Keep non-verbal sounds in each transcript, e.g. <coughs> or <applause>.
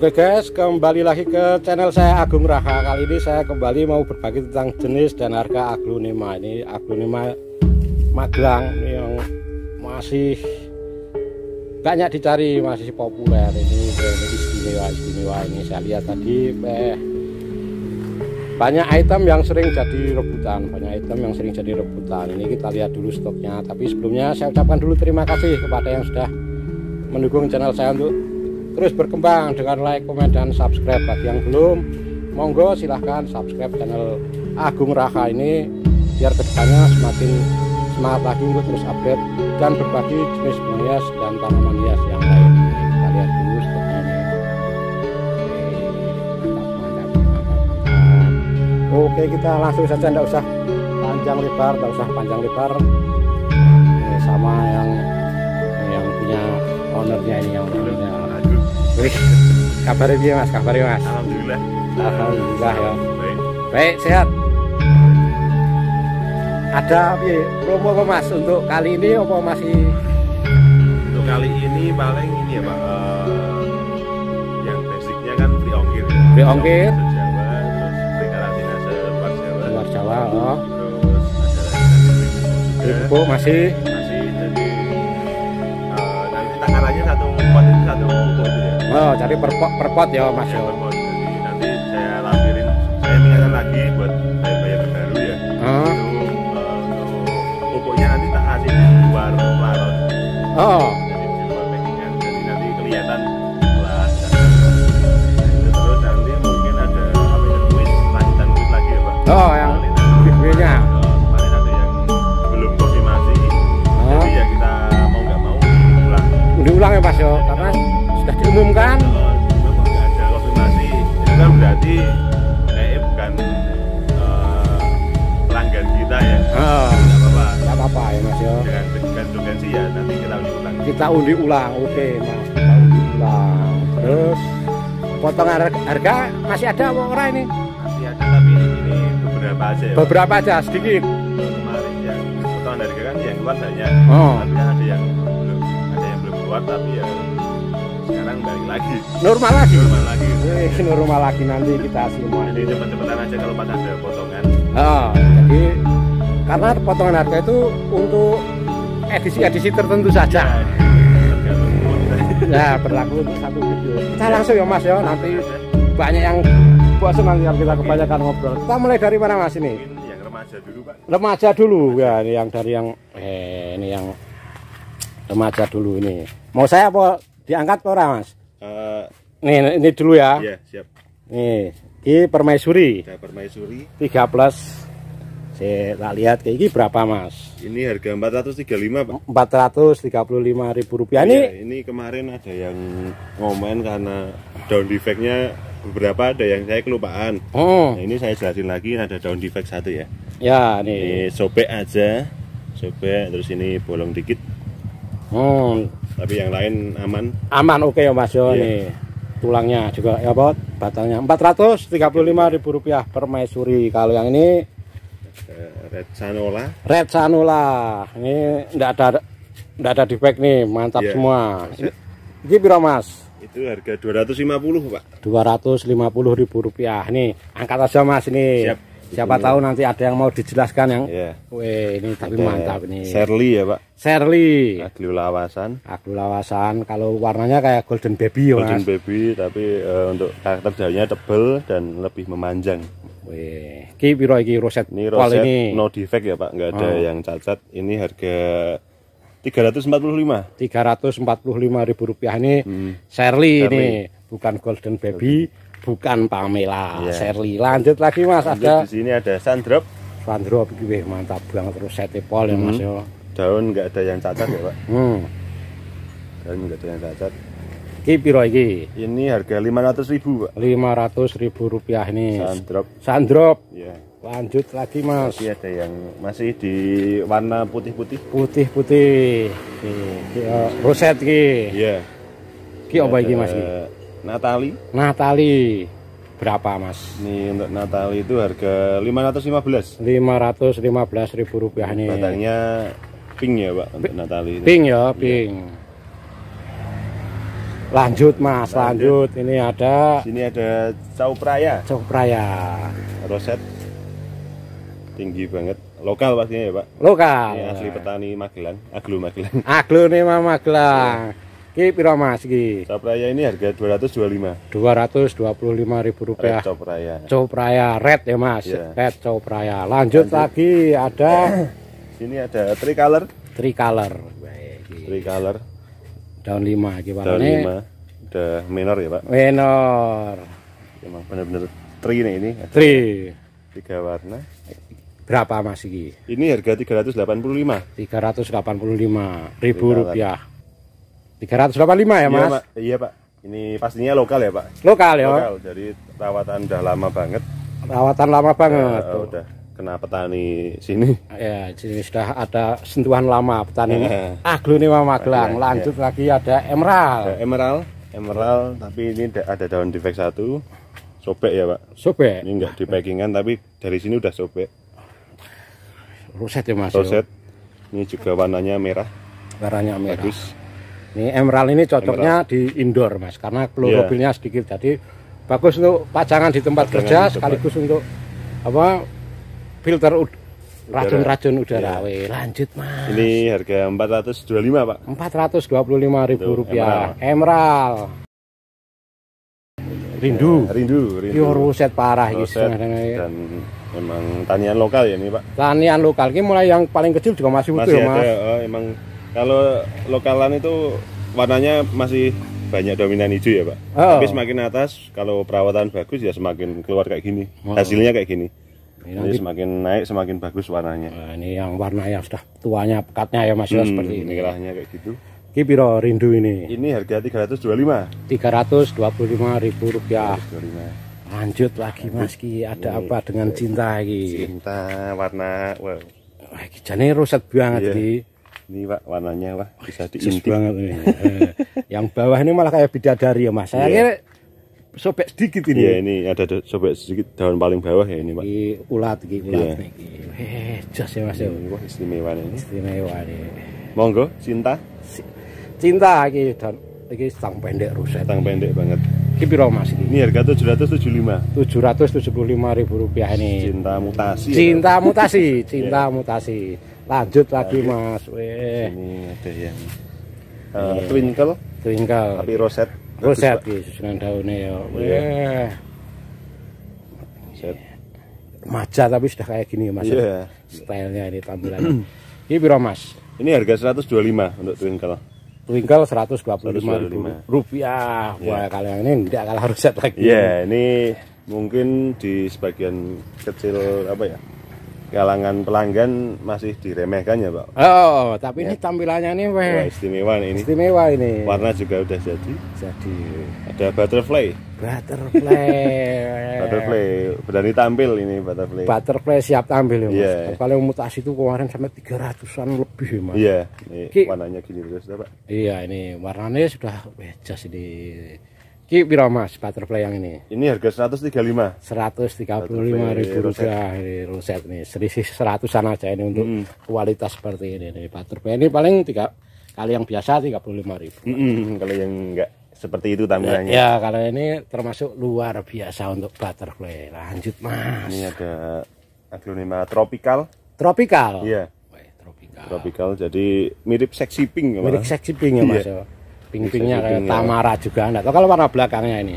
Oke guys, kembali lagi ke channel saya Agung Raha. Kali ini saya kembali mau berbagi tentang jenis dan harga aglonema. Ini aglonema Magelang yang masih banyak dicari, masih populer. Ini istimewa istimewa ini saya lihat tadi eh, banyak item yang sering jadi rebutan banyak item yang sering jadi rebutan ini kita lihat dulu stoknya tapi sebelumnya saya ucapkan dulu terima kasih kepada yang sudah mendukung channel saya untuk terus berkembang dengan like, komen, dan subscribe. Bagi yang belum, monggo silahkan subscribe channel Agung Raka ini biar kedepannya semakin semangat lagi untuk terus update dan berbagi jenis bunga hias dan tanaman hias yang lain. Kita lihat dulu seperti ini. Oke, kita langsung saja, tidak usah panjang lebar, tidak usah panjang lebar. Eh, sama yang yang punya ownernya ini yang ownernya Wih, kabar dia mas, kabarnya mas Alhamdulillah Alhamdulillah ya Baik, Baik sehat ada ya, promo apa mas untuk kali ini apa masih untuk kali ini paling ini ya pak uh, yang basicnya kan free ongkir ya. free ongkir Jawa terus free karantina Jawa luar Jawa oh terus ada Ribu masih takarannya satu pot itu satu bubuk itu ya oh jadi per pot per pot ya mas ya, per pot. jadi nanti saya lampirin saya ingatkan lagi buat saya bayar baru ya oh. itu uh, eh, pupuknya nanti tak kasih di luar larut oh jadi di luar packingan jadi nanti kelihatan kelas terus nanti mungkin ada apa ya kuis lanjutan kuis lagi ya pak oh ya. pulang ya Mas ya karena sudah diumumkan cuma nggak ada konfirmasi itu kan berarti eh bukan eh, pelanggan kita ya Ah, nggak apa-apa ya Mas ya jangan sih ya nanti kita undi ulang kita undi ulang oke Mas kita undi ulang terus potongan harga masih ada apa orang ini masih ada tapi ini beberapa aja ya, beberapa aja sedikit kemarin yang potongan harga kan yang keluar banyak oh. tapi kan ada yang keluar tapi ya sekarang balik lagi normal lagi normal lagi eh, normal lagi nanti kita semua jadi teman-teman aja kalau pada ada potongan oh, jadi karena potongan harga itu untuk edisi-edisi tertentu saja ya berlaku untuk satu video kita langsung ya mas ya nanti iya, iya. banyak yang buat nanti yang kita kebanyakan ngobrol kita mulai dari mana mas ini yang remaja dulu pak remaja dulu ya ini yang dari yang eh ini yang remaja dulu ini. Mau saya apa diangkat orang, Mas? Uh, nih ini dulu ya. Iya, siap. Nih, ini permaisuri. Ya, permaisuri. 3 plus. Saya tak lihat kayak ini berapa, Mas? Ini harga 435, Pak. 435 ribu rupiah. Iya, ini ya, ini kemarin ada yang ngomen karena down defect-nya beberapa ada yang saya kelupaan. Oh. Nah, ini saya jelasin lagi ada down defect satu ya. Ya, nih. Ini sobek aja. Sobek terus ini bolong dikit Hmm. Tapi yang lain aman. Aman oke okay, ya Mas yo yeah. nih. Tulangnya juga ya bot, lima ribu rupiah per maisuri. Kalau yang ini eh, Red Sanola. Red Sanola. Ini enggak ada enggak ada defect nih, mantap yeah. semua. Ini, iya. ini piro Mas? Itu harga 250, Pak. 250.000 rupiah. Nih, angkat aja Mas nih. Siap. Siapa ini. Iya. tahu nanti ada yang mau dijelaskan yang. Yeah. Weh, ini tapi ada mantap ini. Sherly ya, Pak. Sherly. Aglu lawasan. Aglu lawasan. Kalau warnanya kayak golden baby ya, Golden mas. baby tapi uh, untuk karakter daunnya tebel dan lebih memanjang. Weh, ki piro iki roset? Ini roset ini. no defect ya, Pak. Enggak ada oh. yang cacat. Ini harga 345. 345 ribu rupiah ini hmm. Sherly, ini bukan golden baby bukan Pamela yeah. Sherly lanjut lagi Mas lanjut ada di sini ada sandrop sandrop gue mantap banget terus setipol e ya, hmm. ya Mas yo daun nggak ada yang cacat ya Pak hmm. daun nggak ada yang cacat Ki piro iki? Ini harga 500 ribu, Pak. 500 ribu rupiah ini. Sandrop. Sandrop. Iya. Yeah. Lanjut lagi, Mas. Masih ada yang masih di warna putih-putih. Putih-putih. Ki, roset ki. Iya. Ki apa iki, Mas? Ki? Natali. Natali. Berapa, Mas? Ini untuk Natali itu harga 515. 515 ribu rupiah nih. Batangnya pink ya, Pak, untuk Natali ini. Pink ya, iya. pink. Ya. Lanjut, Mas, lanjut. lanjut. Ini ada Sini ada Cau Praya. Cau Praya. Roset tinggi banget lokal pastinya ya pak lokal ini asli petani Magelang aglo Magelang aglo nih Magelang iya. Iki piro Mas iki? Cop raya ini harga 225. 225 ribu rupiah. cop raya. Cop raya red ya Mas. Yeah. Red cop raya. Lanjut, Lanjut lagi ada <coughs> sini ada tricolor. Tricolor. Baik. Tricolor. Daun 5 iki Daun 5. Udah minor ya, Pak? Minor. Emang bener-bener tri nih ini. Tri. Tiga warna. Berapa Mas iki? Ini harga 385. 385 ribu rupiah. 385 ya iya, mas? Iya pak, iya, pak. ini pastinya lokal ya pak? lokal ya? lokal, jadi rawatan udah lama banget rawatan lama banget uh, udah kena petani sini ya jadi sudah ada sentuhan lama petani yeah. mama magelang yeah. lanjut yeah. lagi ada emerald ada emerald emerald tapi ini ada daun defek satu sobek ya pak sobek ini enggak di packingan tapi dari sini udah sobek roset ya mas ya? roset ini juga warnanya merah warnanya merah bagus ini emerald ini cocoknya emerald. di indoor mas, karena klorofilnya yeah. sedikit, jadi bagus untuk pacangan di tempat pacangan kerja, di tempat. sekaligus untuk apa filter racun-racun udara. Ya. lanjut mas. Ini harga 425 pak. 425 ribu rupiah. Emerald. Rindu. Ya, rindu. Rindu. Yo ruset parah ruset, gitu. Dan emang tanian lokal ya ini pak. Tanian lokal ini mulai yang paling kecil juga masih, ya, masih utuh ya mas. Ada, oh, emang kalau lokalan itu warnanya masih banyak dominan hijau ya pak. Oh. Tapi semakin atas kalau perawatan bagus ya semakin keluar kayak gini. oh. Hasilnya kayak gini. Ini Jadi semakin naik semakin bagus warnanya. Nah, ini yang warna ya sudah tuanya pekatnya ya masih ya, hmm, seperti ini. Merahnya kayak gitu. Kipiro rindu ini? Ini harga ratus ratus dua dua lima. Tiga puluh lima ribu rupiah. Lanjut lagi Mas Ki, ada ini, apa dengan cinta lagi. Cinta warna wow. Wah, jane rusak banget yeah ini pak warnanya pak bisa diintip banget ini. Eh, yang bawah ini malah kayak bidadari ya mas saya yeah. kira sobek sedikit ini yeah, ini ada sobek sedikit daun paling bawah ya ini pak Ini ulat ini ulat yeah. Iya. nih jas ya mas ya wah istimewa ini istimewa ini monggo cinta cinta lagi dan lagi sang pendek rusak sang pendek banget ini piro mas ini, ini harga tujuh ratus tujuh lima tujuh ratus tujuh puluh lima ribu rupiah ini cinta mutasi ya, cinta ya, mutasi <laughs> iya. cinta yeah. mutasi lanjut lagi mas weh ini ada yang uh, twinkle twinkle tapi roset roset di iya, susunan daunnya ya weh iya. roset remaja tapi sudah kayak gini ya mas yeah. stylenya ini tampilan ini piro mas ini harga 125 untuk twinkle twinkle 125, 125. rupiah wah yeah. kalau ini tidak kalah roset lagi ya yeah, ini mungkin di sebagian kecil apa ya kalangan pelanggan masih diremehkan ya pak oh tapi ya. ini tampilannya nih weh. Wah, istimewa ini istimewa ini warna juga udah jadi jadi ada butterfly butterfly <laughs> butterfly berani tampil ini butterfly butterfly siap tampil ya mas yeah. Oh, kalau mutasi itu kemarin sampai tiga ratusan lebih ya, mas iya yeah. warnanya gini terus pak iya ini warnanya sudah weh ini Ki piro Mas butterfly yang ini? Ini harga 135. 135 ribu rupiah ini roset nih. Selisih 100-an aja ini untuk hmm. kualitas seperti ini nih. Butterfly ini paling tiga kali yang biasa 35 ribu. Hmm, kalau yang enggak seperti itu tampilannya. Ya, kalau ini termasuk luar biasa untuk butterfly. Lanjut, Mas. Ini ada aglonema tropical. Tropical. Iya. Tropical. Tropical jadi mirip seksi pink Mirip seksi pink ya, Mas. Iya. Ya? pink-pinknya kayak ya. tamara juga enggak tahu kalau warna belakangnya ini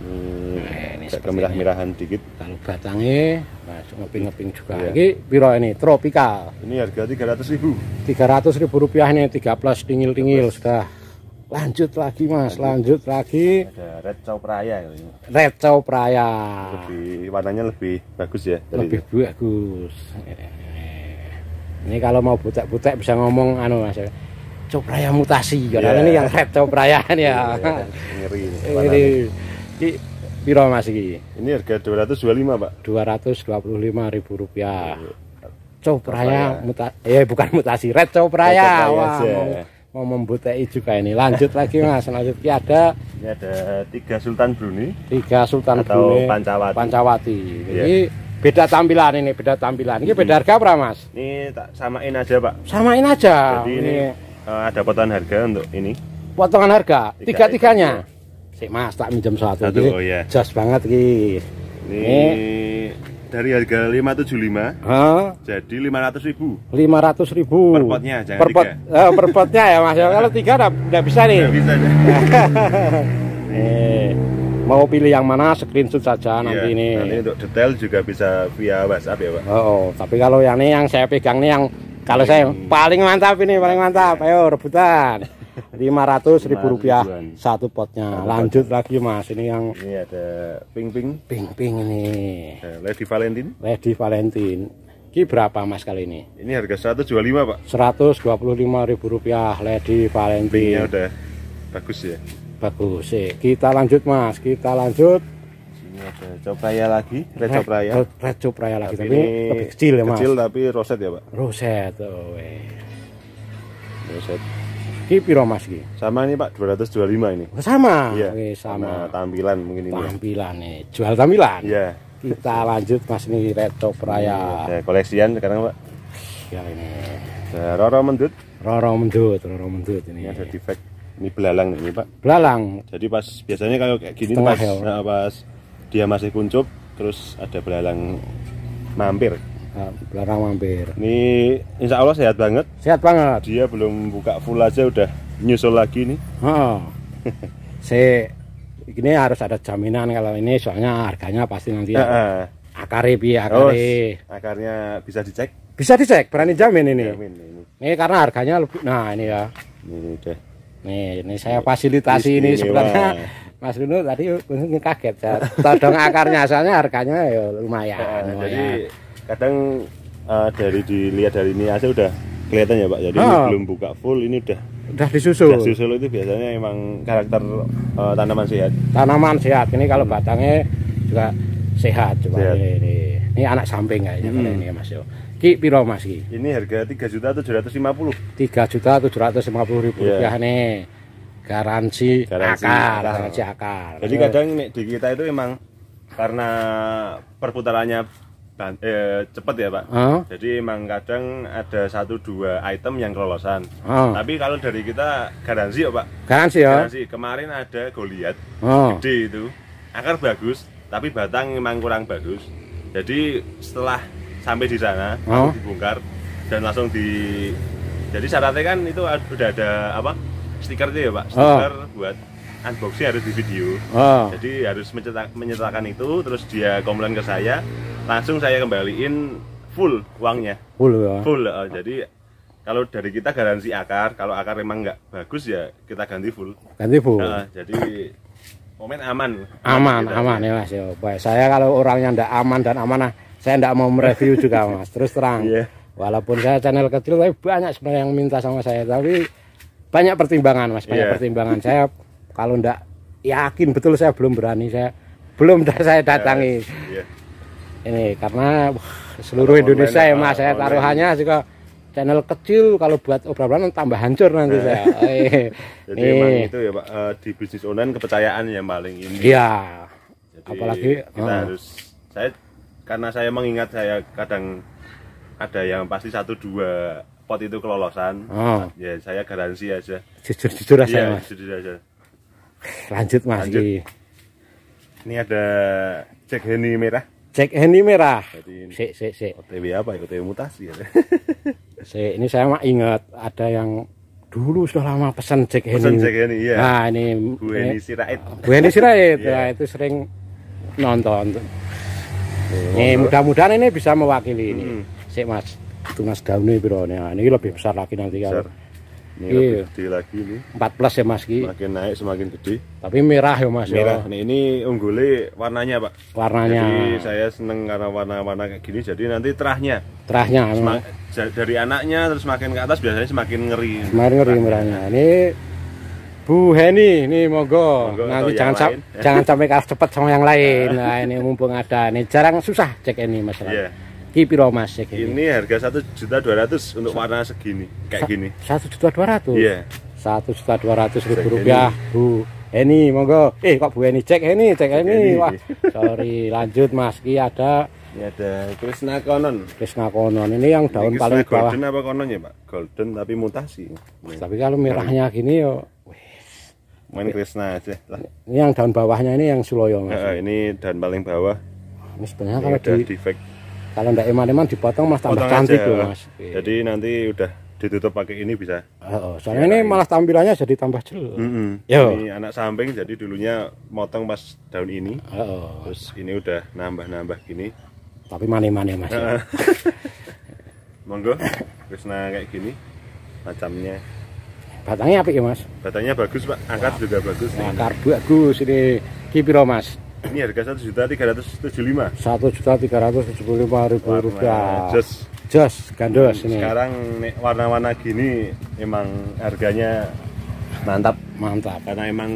hmm, nah, ini merah merahan dikit kalau batangnya ngeping-ngeping nah, juga yeah. ini piro ini tropikal ini harga 300 ribu 300 ribu rupiah ini 3 plus tingil-tingil sudah lanjut lagi mas lanjut, lanjut lagi ada red cow praya red cow praya lebih warnanya lebih bagus ya lebih bagus ini kalau mau butek-butek bisa ngomong anu mas ya copraya mutasi karena iya. ini yang red copraya ini ya. Iya, kan. Ngeri. Ngeri. Ini piro Mas iki? Ini harga 225, Pak. 225 ribu rupiah. Copraya muta eh bukan mutasi, red copraya. Wah, mau, mau membutai juga ini. Lanjut lagi Mas, lanjut ki ada ini ada tiga Sultan Brunei. Tiga Sultan atau Brunei. Pancawati. Pancawati. Yeah. Ini beda tampilan ini, beda tampilan. Ini beda hmm. harga berapa, Mas? Ini tak samain aja, Pak. Samain aja. Jadi ini, ini uh, ada potongan harga untuk ini potongan harga tiga tiganya si mas tak minjem satu, satu oh, iya. jas banget ki ini, ini dari harga 575 huh? jadi 500 ribu 500 ribu per potnya jangan per pot, tiga uh, per potnya ya mas ya, kalau tiga nggak bisa nih bisa nih <laughs> eh, mau pilih yang mana screenshot saja iya, nanti ini nanti untuk detail juga bisa via WhatsApp ya pak oh, oh. tapi kalau yang ini yang saya pegang nih yang kalau iya, saya iya, iya. paling mantap ini, paling mantap. Ayo rebutan. 500 <laughs> ribu rupiah satu potnya. Lanjut lagi Mas, ini yang ini ada ping-ping. Ping-ping ini. Lady Valentine. Lady Valentine. Ini berapa Mas kali ini? Ini harga 125, Pak. 125 ribu rupiah Lady Valentine. Pingnya udah bagus ya. Bagus sih. Eh, kita lanjut Mas, kita lanjut. Ada raya lagi, reco praya. Reco praya lagi, tapi, tapi lebih kecil ya mas. Kecil tapi roset ya pak. Roset, oh weh. Roset. Ki piro mas ki? Sama ini pak 225 ini. Oh, sama. Iya. Oke, sama. sama. tampilan mungkin ini. Ya. Tampilan nih, eh. ya. jual tampilan. Iya. Kita lanjut mas ini reco praya. Ya, koleksian sekarang pak. Ya ini. Roro mendut. Roro mendut, Roro mendut ini. Ya, ada defect. Ini belalang ini pak. Belalang. Jadi pas biasanya kalau kayak gini Setengah pas, ya, nah, pas dia masih kuncup terus ada belalang mampir ah, belalang mampir. Ini insya Allah sehat banget. Sehat banget. Dia belum buka full aja udah nyusul lagi nih. Oh. <laughs> si ini harus ada jaminan kalau ini soalnya harganya pasti nanti ya. Uh, akarnya bisa dicek? Bisa dicek, berani jamin ini. Jamin ini. Ini karena harganya lebih. Nah ini ya. Ini udah. Nih, ini saya fasilitasi ini, ini sebenarnya. Mas Lunu tadi mungkin kaget ya. Todong akarnya asalnya harganya ya lumayan. lumayan. Jadi kadang uh, dari dilihat dari ini aja udah kelihatan ya Pak. Jadi oh. belum buka full ini udah udah disusul. Udah disusul itu biasanya emang karakter uh, tanaman sehat. Tanaman sehat. Ini kalau hmm. batangnya juga sehat coba sehat. Ini, ini. Ini anak samping kayaknya hmm. ini ya, Mas yo. Ki piro Mas ki? Ini harga 3.750. juta tujuh ratus lima puluh ribu yeah. rupiah nih. Garansi, garansi akar, garansi akar. Jadi kadang nih, di kita itu memang karena perputarannya eh, cepat ya pak. Jadi emang kadang ada satu dua item yang kelolosan. Tapi kalau dari kita garansi ya pak. Garansi ya. Garansi. Kemarin ada Goliat, huh? gede itu, akar bagus, tapi batang memang kurang bagus. Jadi setelah sampai di sana, dibongkar dan langsung di. Jadi syaratnya kan itu udah ada apa? stiker aja ya pak ah. stiker oh. buat unboxing harus di video oh. jadi harus mencetak menyertakan itu terus dia komplain ke saya langsung saya kembaliin full uangnya full ya full oh. jadi kalau dari kita garansi akar kalau akar memang nggak bagus ya kita ganti full ganti full nah, jadi momen aman aman kita, aman ya mas ya baik saya kalau orangnya ndak aman dan amanah saya ndak mau mereview juga mas terus terang yeah. walaupun saya channel kecil tapi banyak sebenarnya yang minta sama saya tapi banyak pertimbangan mas banyak yeah. pertimbangan saya kalau ndak yakin betul saya belum berani saya belum <laughs> saya datangi yeah. yeah. ini karena seluruh Indonesia ya mas saya taruhannya juga channel kecil kalau buat obrolan tambah hancur nanti iya. saya. <laughs> Iya. Jadi memang itu ya Pak eh, di bisnis online kepercayaan yang paling ini. Iya. Jadi apalagi kita uh. harus saya karena saya mengingat saya kadang ada yang pasti satu dua pot itu kelolosan oh. ya saya garansi aja jujur jujur aja ya, mas jujur aja lanjut mas lanjut. Iya. Ini. ada cek heni merah cek heni merah si si si OTW apa ya OTW mutasi ya <laughs> si ini saya mah ingat ada yang dulu sudah lama pesan cek heni pesan cek heni iya nah ini Bu Heni Sirait Bu Heni Sirait ya itu sering nonton oh. ini mudah-mudahan ini bisa mewakili ini hmm. si mas tunas daunnya nih nah ini lebih besar lagi nanti kan ini iya. lebih gede lagi ini 4 plus ya mas Ki semakin naik semakin gede tapi merah ya mas ya. merah ya. Nih, ini unggulnya warnanya pak warnanya jadi saya seneng karena warna-warna kayak gini jadi nanti terahnya terahnya dari anaknya terus semakin ke atas biasanya semakin ngeri semakin ngeri merahnya ini Bu Heni, ini monggo, monggo nanti jangan sa lain. jangan sampai <laughs> kalah cepat sama yang lain. Nah ini mumpung ada, ini jarang susah cek ini masalah. Iya. Yeah. Iki piro Mas iki? Ini harga satu juta dua ratus untuk warna segini, kayak gini. satu juta dua ratus Iya. satu juta dua ratus ribu rupiah, Bu. ini monggo. Eh, kok Bu Eni cek ini cek ini. Wah, sorry. Lanjut Mas, ki ada Ini ada Krishna Konon. Krishna Konon ini yang daun ini paling bawah. Golden apa konon ya, Pak? Golden tapi mutasi. Mas, tapi kalau merahnya gini yo main Krishna aja lah. Ini yang daun bawahnya ini yang Suloyo Mas. ini daun paling bawah. Ini sebenarnya ini kalau di defect kalau ndak eman-eman dipotong mas tambah Potong cantik aja. loh mas. Iya. Jadi nanti udah ditutup pakai ini bisa. Oh, soalnya ini iya. malah tampilannya jadi tambah jelek. mm Ini anak samping jadi dulunya motong mas daun ini. Oh, Terus ini udah nambah-nambah gini. tapi mani mane mas. ya. <laughs> Monggo. Terus nah kayak gini macamnya. Batangnya apa ya mas. Batangnya bagus Pak, angkat juga bagus nih. bagus ini. kipiro mas? Ini harga satu juta tiga ratus tujuh lima. Satu juta tiga ratus tujuh puluh lima ribu rupiah. Jos. Jos gandos ini. Sekarang warna-warna gini emang harganya mantap. Mantap. Karena emang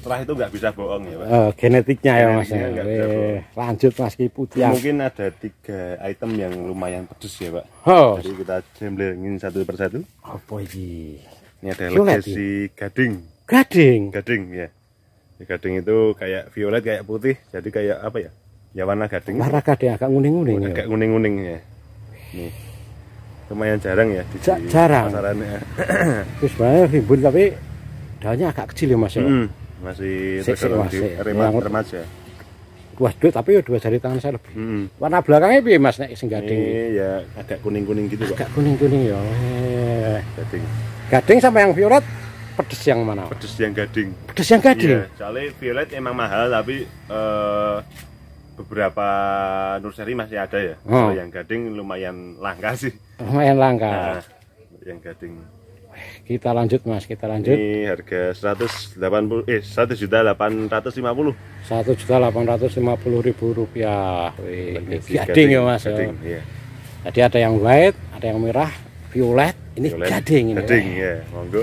setelah itu nggak bisa bohong ya Pak. uh, genetiknya ya Mas. ya. Eh, lanjut Mas Putih. Mungkin ada tiga item yang lumayan pedes ya Pak. Oh. Jadi kita jemblengin satu persatu. Oh ini? Ini ada legasi gading. Gading. Gading ya. Di gading itu kayak violet kayak putih, jadi kayak apa ya? Ya warna gading. Warna gading agak kuning-kuning. Agak ya. kuning-kuning ya. Nih. Lumayan jarang ya di jarang. pasaran ya. banyak sebenarnya tapi daunnya agak kecil ya Mas ya. Hmm, masih tergolong di remaja. remaja. Dua, duit tapi ya dua jari tangan saya lebih. Hmm. Warna belakangnya bi Mas nek sing gading? Ini ya agak kuning-kuning gitu, Agak kuning-kuning ya. Gading. Gading sama yang violet pedes yang mana? Pedes yang gading. Pedes yang gading. Iya, soalnya violet emang mahal tapi uh, beberapa nursery masih ada ya. Oh. Kalau yang gading lumayan langka sih. Lumayan langka. Nah, yang gading. Kita lanjut Mas, kita lanjut. Ini harga 180 eh 1 juta 850. 1 juta 850 ribu rupiah. Wih, gading, gading ya Mas. Ya. Gading, ya. Jadi ada yang white, ada yang merah, violet, ini gading ini. Gading ya, monggo.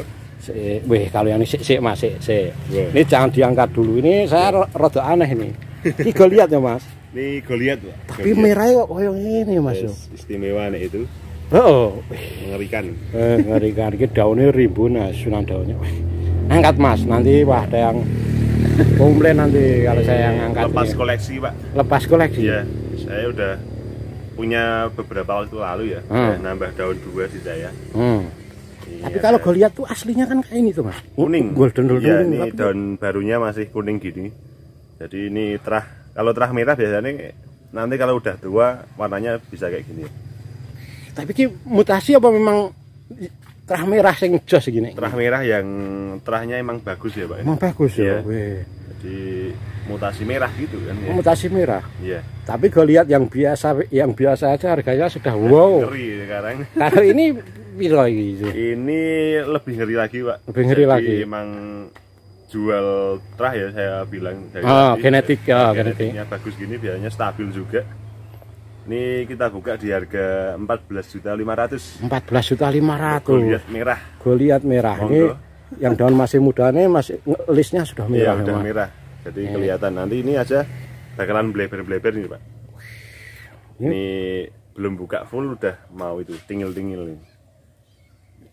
Wih kalau yang ini sik sik Mas, sik sik. Ini jangan diangkat dulu. Ini saya rada aneh ini. Ini Goliat ya, Mas. Ini Goliat, Pak. Tapi merah kok koyo ngene, Mas. istimewa nih itu. Oh, mengerikan. Eh, mengerikan. Iki daunnya rimbun, nah, sunan daunnya. Angkat, Mas. Nanti wah ada yang komplain nanti kalau saya yang angkat. Lepas ini. koleksi, Pak. Lepas koleksi. Iya, saya udah punya beberapa waktu lalu ya, hmm. nambah daun dua sih saya. Hmm. Iya, Tapi kalau iya. gue lihat tuh aslinya kan kayak ini tuh mas. Kuning. Golden golden. Ya, ini daun barunya masih kuning gini. Jadi ini terah. Kalau terah merah biasanya nanti kalau udah tua warnanya bisa kayak gini. Tapi ki mutasi apa memang terah merah yang jos gini? Terah merah yang terahnya emang bagus ya pak. Ya? Emang bagus ya. ya. Jadi mutasi merah gitu kan ya. Mutasi merah. Iya. Tapi gue lihat yang biasa yang biasa aja harganya sudah <laughs> wow. Ngeri sekarang. Karena nah, ini piro iki? Ini lebih ngeri lagi, Pak. Lebih ngeri Jadi lagi. Emang jual trah ya saya bilang Saya oh, genetik ya, oh, genetiknya genetik. bagus gini biayanya stabil juga ini kita buka di harga 14 juta 500 14 juta 500 goliat merah goliat merah ini yang daun masih muda nih masih listnya sudah iya, merah ya, sudah merah jadi ini. Iya. kelihatan nanti ini aja bakalan bleber-bleber ini Pak ini, belum buka full udah mau itu tingil-tingil ini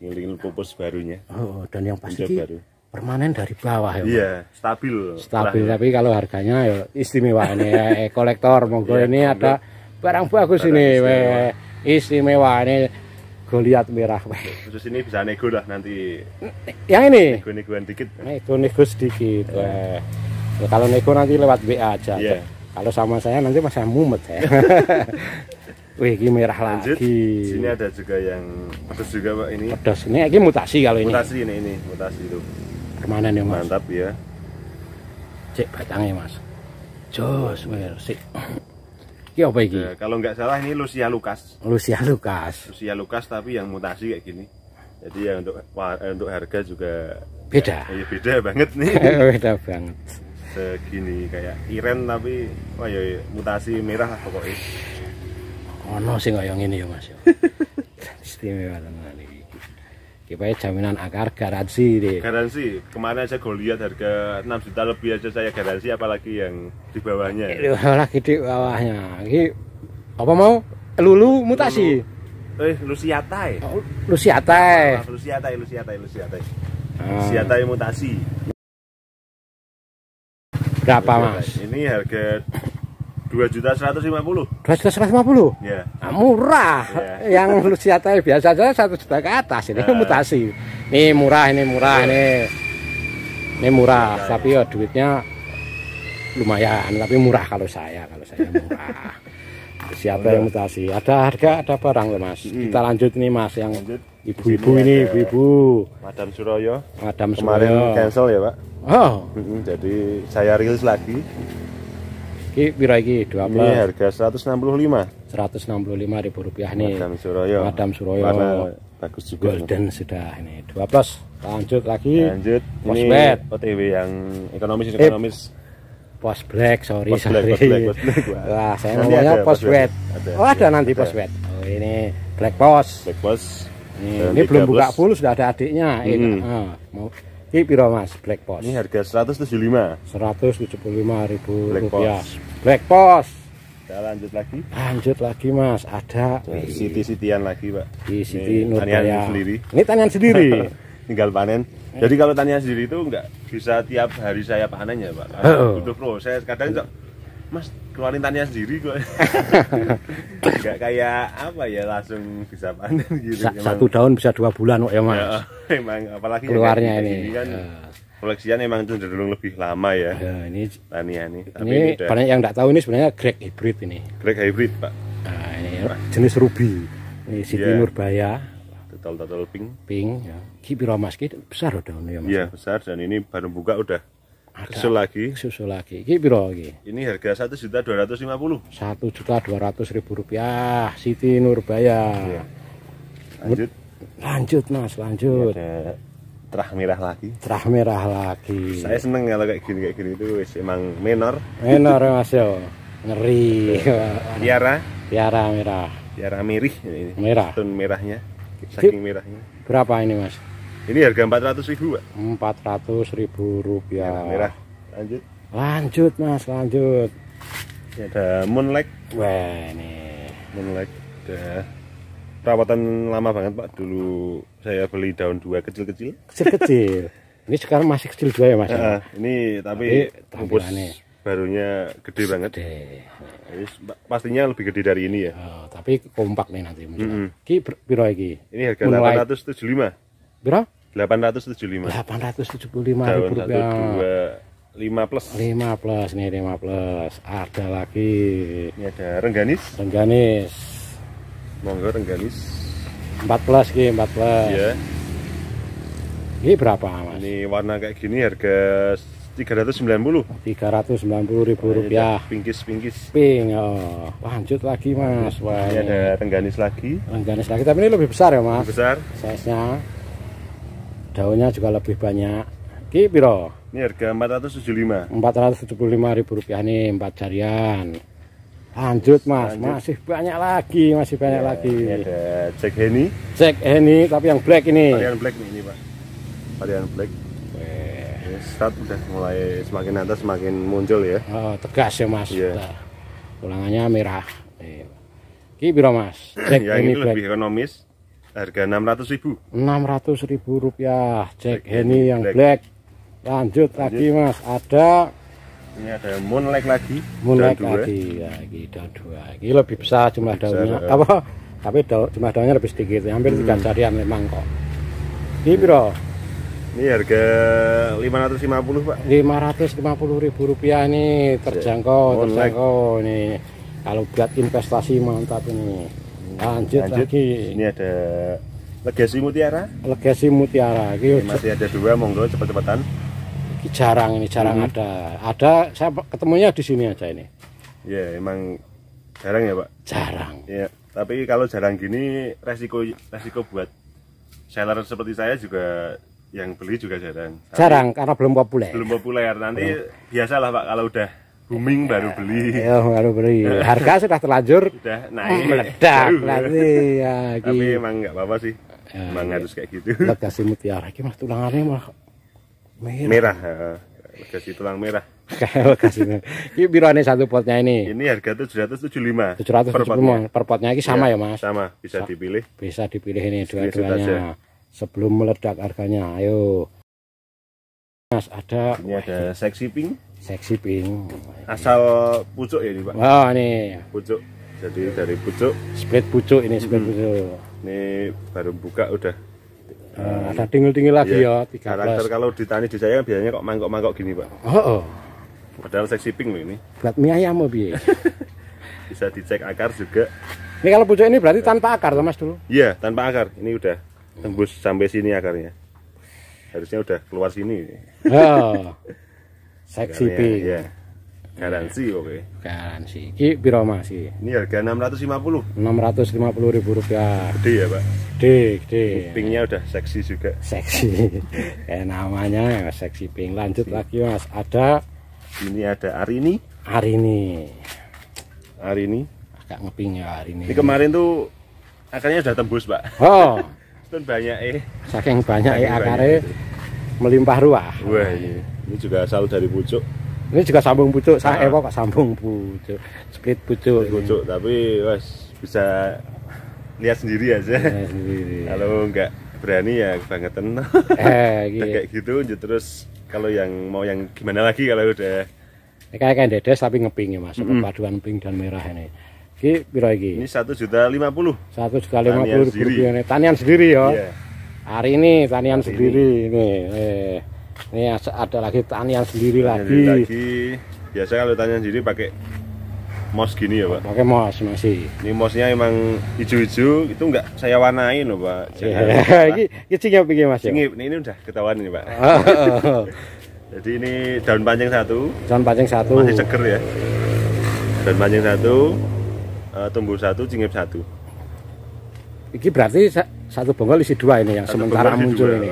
ngelingin pupus barunya oh dan yang pasti baru permanen dari bawah ya. Iya, stabil. Stabil, tapi kalau harganya ya istimewa ini <laughs> ya. Eh, kolektor monggo ya, ini ada barang bagus barang ini istimewa. ini istimewa ini goliat merah. Terus ini bisa nego lah nanti. Yang ini. Nego-negoan dikit. Nego-nego sedikit. Iya. Weh. Ya, kalau nego nanti lewat WA aja. Yeah. Kalau sama saya nanti masih mumet ya. <laughs> Wih, ini merah Lanjut, lagi. Sini ada juga yang pedas juga Pak ini. Pedas. Ini ini mutasi kalau ini. Mutasi ini ini, mutasi itu. Kemana nih, Mas. Mantap ya. Cek batangnya, Mas. Jos, wih, sik. Ini apa ini? Ya, eh, kalau nggak salah ini Lucia Lukas. Lucia Lukas. Lucia Lukas tapi yang mutasi kayak gini. Jadi ya untuk eh, untuk harga juga beda. Ya, iya, beda banget nih. <laughs> Eh, beda banget. Segini kayak Iren tapi wah oh, ya, ya, mutasi merah lah pokoknya ono sing kaya ngene ya Mas. Ya. <laughs> Istimewa tenan iki. Iki pae jaminan akar garansi deh. Garansi. Kemarin aja gue lihat harga 6 juta lebih aja saya garansi apalagi yang di bawahnya. Di lagi di bawahnya. Iki apa mau? Lulu mutasi. Lulu. Eh, Lusiatai. Oh, Lusiatai. Ah, Lusiatai, Lusiatai, Lusiatai. Ah. Lusiatai mutasi. Berapa, Mas? Ini harga dua juta seratus lima puluh dua juta seratus lima puluh ya murah yeah. <laughs> yang lu siapa biasa aja satu juta ke atas ini ah. mutasi ini murah ini murah iya. ini ini murah ya, tapi ya duitnya lumayan tapi murah kalau saya kalau saya murah <laughs> siapa yang mutasi ada harga ada barang loh mas hmm. kita lanjut nih mas yang ibu-ibu ini ibu-ibu Madam Suroyo Madam Suroyo kemarin cancel ya pak oh jadi saya rilis lagi Ki pira iki dua Ini iya, harga 165. 165 ribu rupiah nih. Madam Suroyo. Madam Suroyo. Warna bagus juga. Golden ini. sudah ini. 12. Lanjut lagi. Lanjut. Post OTW yang ekonomis ekonomis. Eh, Pos black, sorry, post sorry. black, post black, post black. <laughs> Wah, saya namanya maunya ada, post wet. oh, ada ya, nanti ada. post wet. Oh, ini black post. Black post. Ini, ini belum buka full sudah ada adiknya. Hmm. Ini, oh, ah, mau ini piro Mas Black Post? Ini harga 175. tujuh Black rupiah. Post. Black Post. Kita lanjut lagi. Lanjut lagi Mas, ada siti-sitian lagi, Pak. Di Siti Nurbaya. sendiri. Ini tanian sendiri. <laughs> Tinggal panen. Jadi eh. kalau tanian sendiri itu nggak bisa tiap hari saya panen ya, Pak. Karena butuh proses. Kadang iya mas keluarin tanya sendiri kok <laughs> nggak kayak apa ya langsung bisa panen gitu Sa satu daun bisa dua bulan kok ya mas ya, <laughs> emang apalagi kan keluarnya ya, kan, ini kan ya. koleksian emang cenderung lebih lama ya, ya ini tania nih ini, Tapi ini udah... banyak yang nggak tahu ini sebenarnya Greg hybrid ini Greg hybrid pak nah, ini nah. jenis ruby ini Siti yeah. Nurbaya total total pink pink ya kipiro mas besar loh daunnya mas iya besar dan ini baru buka udah susu lagi. susu lagi. ini piro Ini harga satu juta dua ratus lima puluh. Satu juta dua ratus ribu rupiah. Siti Nurbaya. Iya. Lanjut. Lanjut mas, lanjut. Terah merah lagi. terah merah lagi. Saya seneng kalau kayak gini kayak gini itu emang menor. Menor mas yo. Ngeri. Tiara. Tiara merah. Tiara mirih ini. Merah. Tun merahnya. Saking merahnya. Berapa ini mas? Ini harga empat ratus ribu, Pak? ratus ribu rupiah. merah. Lanjut. Lanjut, Mas, lanjut. Ini ada moonlight. Wah, ini moonlight. Ada perawatan lama banget, Pak. Dulu saya beli daun dua kecil-kecil. Kecil-kecil. <laughs> ini sekarang masih kecil dua ya, Mas. Uh, ini tapi, tapi barunya gede, banget. Gede. Pastinya lebih gede dari ini ya. Oh, tapi kompak nih nanti. Mm -hmm. Ki piro iki? Ini harga Moonlight. 875 berapa? 875. 875 ribu rupiah. 5 plus. 5 plus nih 5 plus. Ada lagi. Ini ada rengganis. Rengganis. Monggo rengganis. 4 plus ki 4 plus. Iya. Ini berapa Mas? Ini warna kayak gini harga 390. 390 ribu rupiah. Pingkis-pingkis. Ping. Oh, lanjut lagi Mas. Wah, ini, ini ada rengganis lagi. Rengganis lagi, tapi ini lebih besar ya Mas? Lebih besar. Size-nya daunnya juga lebih banyak ki piro ini harga 475 475 ribu rupiah nih empat jarian lanjut mas lanjut. masih banyak lagi masih banyak ya, lagi ini ada cek Henny. cek Henny, tapi yang black ini varian black nih, ini pak varian black start udah mulai semakin atas semakin muncul ya oh, tegas ya mas yeah. Iya. ulangannya merah ki piro mas cek <clears throat> ya, ini, ini lebih black. ekonomis Harga 600 ribu. 600 ribu rupiah. Cek Henny yang black. black. Lanjut, Lanjut lagi mas. Ada. Ini ada moonlight lagi. Moonlight daun lagi. Ya, ini daun dua. Ini lebih besar jumlah daunnya. Apa? Eh. Tapi daun, jumlah daunnya lebih sedikit. Hampir tiga hmm. memang kok. Ini bro. Ini harga 550 pak. 550 ribu rupiah ini iya. terjangkau, Moonlight. terjangkau Ini Kalau buat investasi mantap ini lanjut, lanjut lagi ini ada legasi mutiara legasi mutiara ini masih ada dua monggo cepat-cepatan jarang ini jarang -hmm. ada ada saya ketemunya di sini aja ini ya emang jarang ya pak jarang ya tapi kalau jarang gini resiko resiko buat seller seperti saya juga yang beli juga jarang tapi jarang karena belum populer belum populer nanti belum. biasalah pak kalau udah booming baru beli. Ya, baru beli. Harga sudah terlanjur sudah naik <laughs> meledak nanti ya Tapi gitu. emang nggak apa-apa sih. Ya, emang ya. harus kayak gitu. Legasi mutiara ya, ini mah tulangannya mah merah. Merah, Legasi tulang merah. <laughs> Legasi. biru ini satu potnya ini. Ini harga 775. 775 per potnya, per potnya iki sama ya, ya Mas? Sama, bisa dipilih. Bisa dipilih ini dua-duanya. Sebelum meledak harganya. Ayo. Mas, ada Ini ada seksi pink seksi pink asal pucuk ya ini pak oh ini pucuk jadi dari pucuk split pucuk ini split hmm. pucuk ini baru buka udah Uh, ada tinggal-tinggal lagi iya. ya, karakter kalau ditani di saya biasanya kok mangkok-mangkok gini pak oh, oh. padahal seksi pink loh ini buat mie ayam ya <laughs> bisa dicek akar juga ini kalau pucuk ini berarti tanpa akar mas dulu iya tanpa akar ini udah tembus sampai sini akarnya harusnya udah keluar sini oh. <laughs> Seksi P. ya. Iya. Garansi oke. Okay. Garansi. Ki biro masih Ini harga 650. 650 ribu rupiah. Gede ya, Pak? Gede, gede. Pinknya udah seksi juga. Seksi. <laughs> eh namanya seksi ping Lanjut lagi Mas. Ada ini ada Arini. Arini. Arini. Agak ngeping ya Arini. Ini kemarin tuh akarnya sudah tembus, Pak. Oh. Dan <laughs> banyak eh. Saking banyak eh akarnya melimpah ruah. Wah, iya. Ini juga asal dari pucuk. Ini juga sambung pucuk, nah. saya kok sambung pucuk, split pucuk. Split pucuk, tapi wes bisa lihat sendiri aja. Ya, sendiri. <laughs> Kalau enggak berani ya kebangetan. Eh, gitu. <laughs> kayak gitu terus kalau yang mau yang gimana lagi kalau udah ini kayak kayak dedes tapi ngeping ya mas, mm -hmm. paduan pink dan merah ini. Ki piro iki? Ini satu juta lima puluh. Satu juta lima puluh rupiah ini. Tanian sendiri ya. Yeah. Hari ini tanian Hari sendiri ini. ini. Eh ini ada lagi tanian sendiri tanian lagi. lagi biasa kalau tanian sendiri pakai mos gini ya pak pakai mos masih ini mosnya emang hijau-hijau itu enggak saya warnain loh pak iya. <laughs> ini ya? ini cingip ini mas cingip ini udah ketahuan ini pak oh. <laughs> jadi ini daun panjang satu daun panjang satu masih seger ya daun panjang satu eh, tumbuh satu cingip satu ini berarti satu bonggol isi dua ini yang satu sementara muncul dua, ini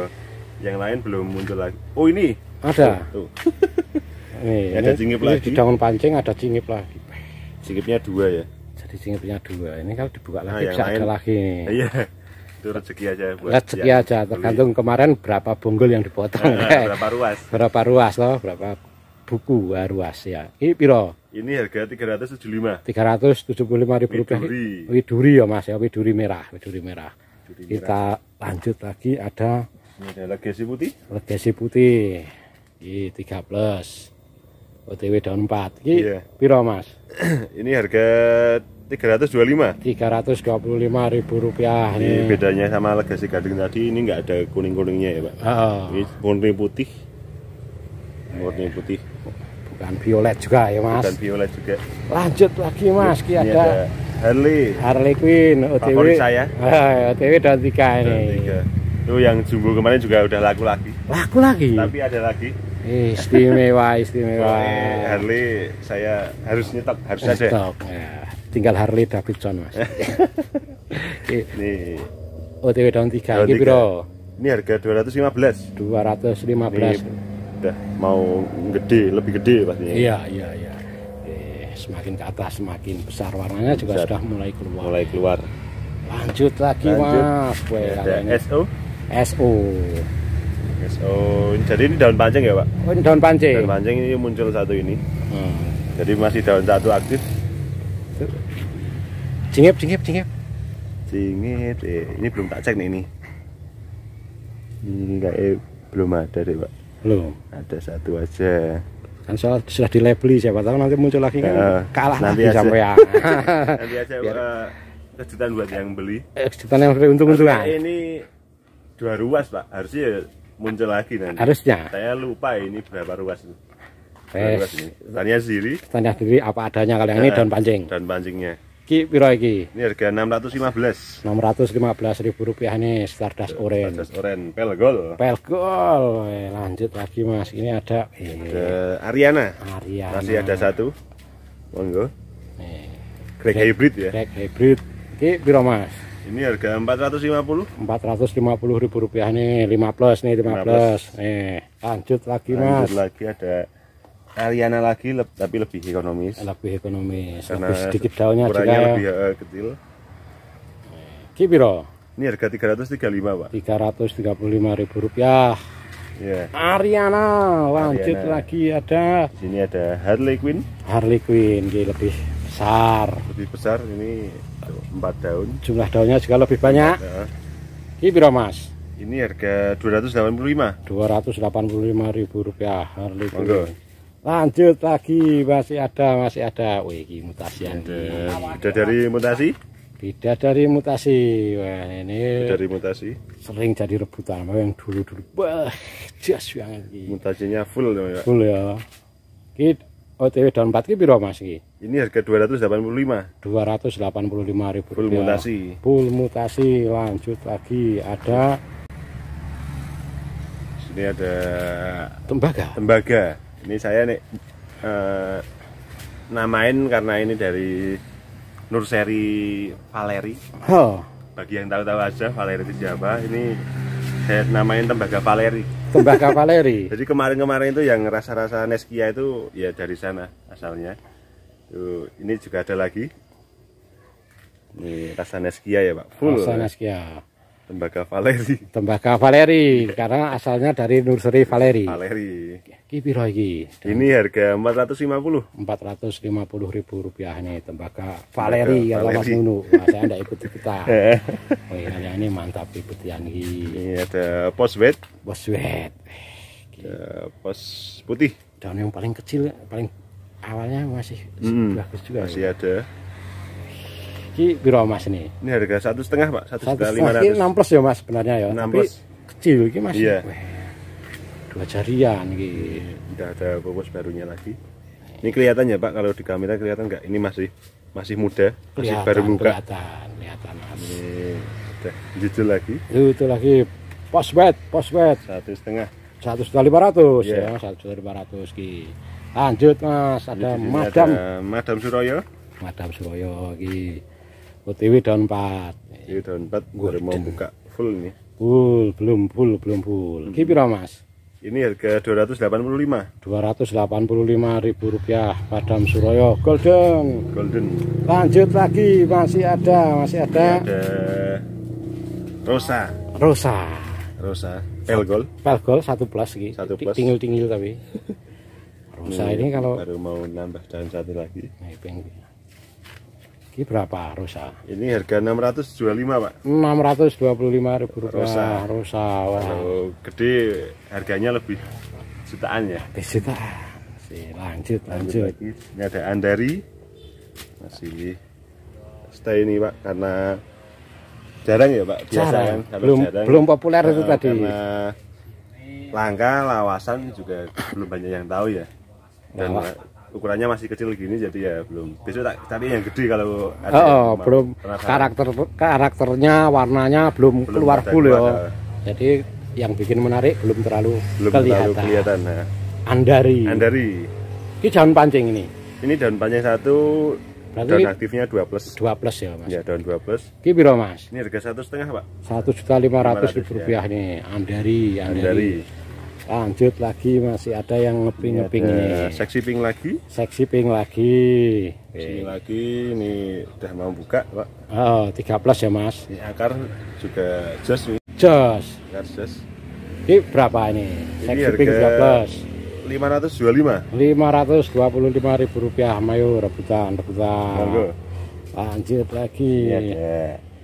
yang lain belum muncul lagi oh ini ada tuh, tuh. <laughs> ini, ada cingip lagi di daun pancing ada cingip lagi cingipnya dua ya jadi cingipnya dua ini kalau dibuka ah, lagi nah, bisa lain, ada lagi nih iya itu rezeki aja buat rezeki ya, aja tergantung kemarin berapa bonggol yang dipotong nah, <laughs> berapa ruas berapa ruas loh berapa buku ah, ruas ya ini piro ini harga 375 375 ribu rupiah widuri ya mas ya widuri merah widuri merah. merah kita lanjut lagi ada ini ada legesi putih. Legasi putih. I tiga plus. OTW daun 4. Iki yeah. piro, Mas? <clears throat> ini harga tiga Tiga ratus ratus dua lima. 325. lima ribu rupiah. Ini nih. bedanya sama legasi gading tadi ini enggak ada kuning-kuningnya ya, Pak. Oh. Ini murni putih. Murni putih. Bukan violet juga ya, Mas. Bukan violet juga. Lanjut lagi, Mas. Ki ada, Harley. Harley Quinn OTW. Favorit saya. <laughs> OTW daun tiga ini itu yang jumbo kemarin juga udah laku lagi laku lagi tapi ada lagi istimewa istimewa Harley saya harus nyetok harus ya. tinggal Harley Davidson mas ini <laughs> OTW daun tiga ini iya, bro ini harga 215 215 belas. udah mau gede lebih gede pastinya iya iya iya eh, semakin ke atas semakin besar warnanya juga besar. sudah mulai keluar mulai keluar lanjut lagi lanjut. mas ada SO SO. SO. Jadi ini daun panjang ya, Pak? Oh, ini daun panjang Daun pancing ini muncul satu ini. Hmm. Jadi masih daun satu aktif. Cingip, cingip, cingip. Cingip. Eh, ini belum tak cek nih ini. Ini kayak eh, belum ada deh, Pak. Belum. Ada satu aja kan soal sudah dilebeli siapa tahu nanti muncul lagi kan uh, kalah nanti lagi sampai ya <laughs> nanti aja Biar. kejutan buat yang beli eh, kejutan yang beli untung-untungan nah, ini dua ruas pak harusnya muncul lagi nanti harusnya saya lupa ini berapa ruas ini ruas ini tanya sendiri tanya sendiri apa adanya kalian nah, ini eh, daun pancing daun pancingnya ki piro iki ini harga 615 615 ribu rupiah nih Stardust Oren Stardust Oren pelgol pelgol lanjut lagi mas ini ada eh. Ariana Ariana masih ada satu monggo Greg hybrid ya Greg hybrid ki piro mas ini harga 450? 450 ribu rupiah nih, 5 plus nih, 5, plus. Nih, eh, lanjut lagi lanjut Mas. Lanjut lagi ada Ariana lagi le tapi lebih ekonomis. Eh, lebih ekonomis. Karena lebih sedikit daunnya juga. Ya. lebih uh, kecil. Kibiro. Ini harga 335, Pak. 335 ribu rupiah. Yeah. Ariana lanjut Ariana. lagi ada di sini ada Harley Quinn Harley Quinn ini lebih besar lebih besar ini Gitu. empat daun jumlah daunnya juga lebih banyak iya. ini berapa mas ini harga 285 285 ribu rupiah Harley lanjut lagi masih ada masih ada wih ini mutasi ada dari mutasi tidak dari mutasi Wah, ini dari mutasi sering jadi rebutan yang dulu dulu wah jas yang ini mutasinya full ya full ya Kita OTW daun 4 ki piro Mas Ini harga 285. 285 ribu Full mutasi. Full mutasi. Lanjut lagi ada Ini ada tembaga. Tembaga. Ini saya nih eh, uh, namain karena ini dari Nurseri Valeri. Oh. Bagi yang tahu-tahu aja Valeri di Jawa ini namain tembaga Valeri. Tembaga Valeri. <laughs> Jadi kemarin-kemarin itu yang rasa-rasa Neskia itu ya dari sana asalnya. Tuh, ini juga ada lagi. Ini rasa Neskia ya, Pak. Full. Rasa Neskia. Tembaga Valeri. Tembaga Valeri karena asalnya dari nursery Valeri. Valeri. Ki piro iki? Ini harga 450. 450 ribu rupiah nih tembaga Valeri kalau Mas Nunu. saya ada ikut kita. <laughs> Eh. oh iya, iya, ini mantap ibu tian Ini ada pos wet. Pos wet. pos putih. Daun yang paling kecil, paling awalnya masih sudah bagus juga. Masih ya. ada. Ki piro Mas ini? Ini harga satu setengah Pak, satu setengah lima Enam plus ya Mas sebenarnya ya. Enam plus. Kecil ini Mas. Iya. Yeah dua jarian gitu. Tidak ada bobos barunya lagi. Ini kelihatannya, Pak kalau di kamera kelihatan nggak? Ini masih masih muda, masih baru buka. Kelihatan, kelihatan mas. Ini udah jujur lagi. Itu, itu lagi posbet, posbet. Satu setengah. Satu setengah lima ratus iya. ya, satu setengah lima ratus ki. Lanjut mas, ada Jadi, Madam. Ada Madam Suroyo. Madam Suroyo ki. utiwi daun empat. OTW daun empat. gue mau buka full nih. Full, belum full, belum full. Ki pira mas? Ini harga 285. 285 ribu rupiah Padam Suroyo Golden. Golden. Lanjut lagi masih ada, masih ada. Ini ada Rosa. Rosa. Rosa. Pelgol. Pelgol satu plus gitu. Satu plus. Tinggil tinggil tapi. <laughs> Rosa ini, ini iya, kalau baru mau nambah dan satu lagi. Nah, ini berapa rosa? Ini harga 625, Pak. 625 ribu rupiah rosa. rosa wah. Kalau gede harganya lebih jutaan ya. Lebih juta. lanjut, lanjut, lanjut. Ini ada andari. Masih stay ini, Pak, karena jarang ya, Pak. Biasa jarang. kan. belum jarang, belum populer itu eh, tadi. Karena langka lawasan juga belum banyak yang tahu ya. Dan nah, ukurannya masih kecil gini jadi ya belum besok tak tapi yang gede kalau ada oh, oh yang belum karakter karakternya warnanya belum, belum keluar full ya jadi yang bikin menarik belum terlalu belum kelihatan, terlalu kelihatan ya. andari andari ini daun pancing ini ini daun pancing satu Berarti daun aktifnya dua plus Dua plus ya mas ya daun dua plus ini berapa mas ini harga satu setengah pak satu juta lima ratus ribu ya. rupiah ya. nih andari andari, andari lanjut lagi masih ada yang ngeping-ngeping ini seksi ping lagi seksi ping lagi sini lagi ini udah mau buka pak oh 13 ya mas ini akar juga jos jos akar jos ini berapa ini seksi ini ping dua puluh lima ribu rupiah mayo rebutan rebutan Monggo. lanjut lagi ini ada.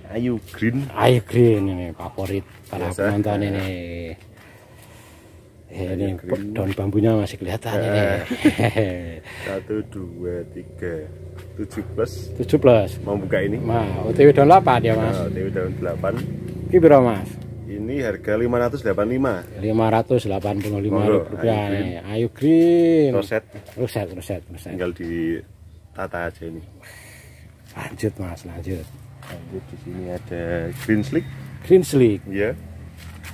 Ayu Green Ayu Green ini favorit para penonton ini Ya, ini daun bambunya masih kelihatan ya. <laughs> Satu, dua, tiga, tujuh plus. Tujuh plus. Mau buka ini? Mau. OTW daun delapan ya mas. Nah, OTW daun delapan. Ini berapa mas? Ini harga lima ratus delapan lima. Lima ratus delapan puluh lima rupiah. Ayu green. Roset. Roset, roset, roset. Tinggal di tata aja ini. Lanjut mas, lanjut. Lanjut di sini ada green slick. Green slick. Iya.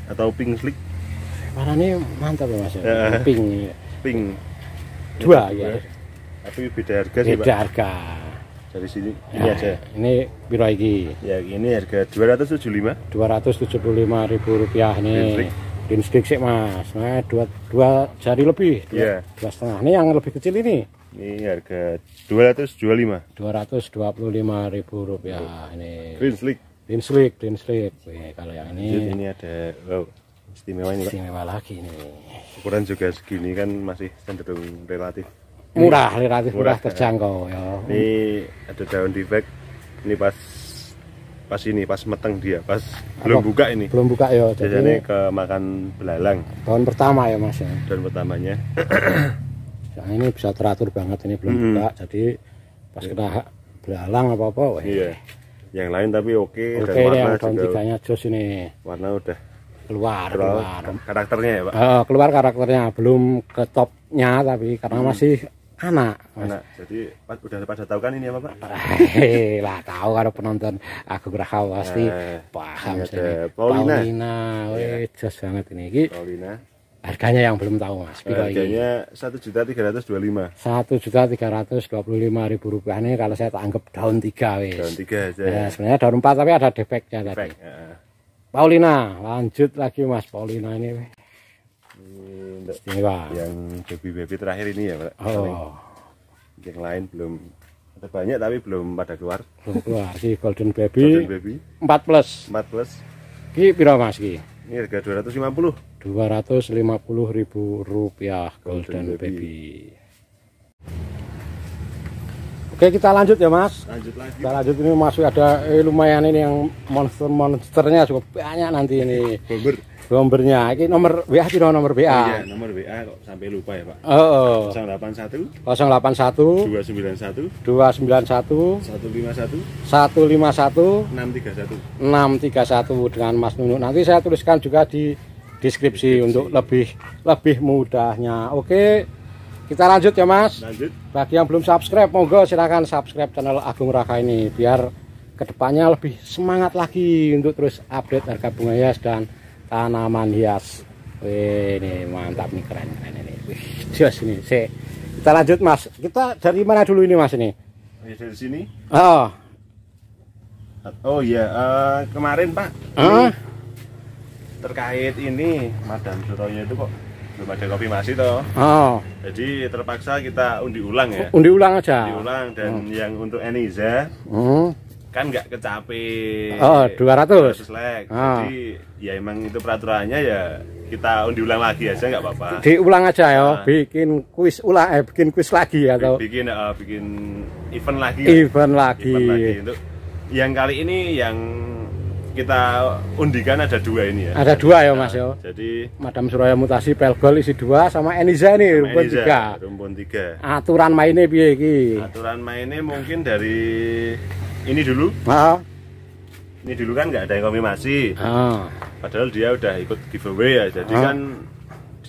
Atau pink slick warnanya mantap ya mas ya uh, pink pink dua ya, ya. tapi beda harga sih beda harga dari sini nah, ini ya, aja ini biru lagi ya ini harga puluh lima ribu rupiah nih Green stick sih mas nah dua dua jari lebih dua, yeah. dua setengah ini yang lebih kecil ini ini harga dua dua Dua dua ratus ratus lima. puluh lima ribu rupiah ini green slick green slick green slick Wih, kalau yang ini Jadi ini ada wow istimewa ini Pak. lagi ini ukuran juga segini kan masih cenderung relatif murah relatif murah, murah ya. terjangkau ya. ini ada daun defect ini pas pas ini pas meteng dia pas Apa? belum buka ini belum buka ya jadi ini ke makan belalang tahun pertama ya mas ya tahun pertamanya <clears throat> yang ini bisa teratur banget ini belum hmm. buka jadi pas kita belalang apa apa iya yang lain tapi oke okay, oke okay, yang daun tiganya jos ini warna udah keluar, keluar, karakternya ya pak uh, keluar karakternya belum ke topnya tapi karena hmm. masih anak anak jadi udah pada tahu kan ini apa pak eh, lah tahu kalau penonton aku berhak pasti eh, paham sih Paulina Paulina yeah. Iya. banget ini Ki, Paulina harganya yang belum tahu mas Piko harganya satu juta tiga ratus dua lima satu juta tiga ratus dua puluh lima ribu rupiah ini kalau saya anggap daun tiga wes daun tiga aja nah, sebenarnya daun empat tapi ada defeknya Defek, tadi ya Paulina, lanjut lagi Mas Paulina ini. Ini, Pak. Yang baby-baby terakhir ini ya, Pak. Oh. Yang lain belum ada banyak tapi belum pada keluar. Belum keluar si Golden Baby. Golden Baby. 4 plus. 4 plus. Ki piro Mas ki? Ini harga 250. 250 ribu rupiah Golden, Golden Baby. baby. Oke kita lanjut ya mas lanjut lagi kita lanjut ini masih ada eh, lumayan ini yang monster-monsternya cukup banyak nanti ini bomber bombernya ini nomor WA sih nomor WA oh, iya, nomor WA kok sampai lupa ya pak oh, oh. 081 081 291 291 151 151 631 631 dengan mas Nunu nanti saya tuliskan juga di deskripsi, deskripsi. untuk lebih lebih mudahnya oke kita lanjut ya Mas. Lanjut. Bagi yang belum subscribe, monggo silahkan subscribe channel Agung Raka ini biar kedepannya lebih semangat lagi untuk terus update harga bunga hias dan tanaman hias. Wih, ini mantap nih keren keren ini. Wih, jos ini. Si. Kita lanjut Mas. Kita dari mana dulu ini Mas ini? Ya, dari sini. Oh. Oh ya uh, kemarin Pak. Huh? terkait ini Madam Suroyo itu kok belum ada kopi masih toh. Oh. Jadi terpaksa kita undi ulang ya. Undi ulang aja. Undi ulang dan oh. yang untuk Eniza. Oh. Hmm. Kan nggak kecape. Oh, 200. 200 leg. Oh. Jadi ya emang itu peraturannya ya kita undi ulang lagi aja nggak apa-apa. Diulang aja ya, nah. bikin kuis ulang eh bikin kuis lagi atau ya, bikin uh, bikin event lagi. Ya. Event lagi. Event lagi untuk yang kali ini yang kita undikan ada dua ini ya. Ada dua ya Mas nah, ya. Jadi Madam Suraya Mutasi Pelgol isi dua sama Eniza nih sama rumpun Eniza, tiga. Rumpun tiga. Aturan mainnya piye iki? Aturan mainnya mungkin dari ini dulu. Ah. Ini dulu kan nggak ada yang konfirmasi. Ah. Padahal dia udah ikut giveaway ya. Jadi ah. kan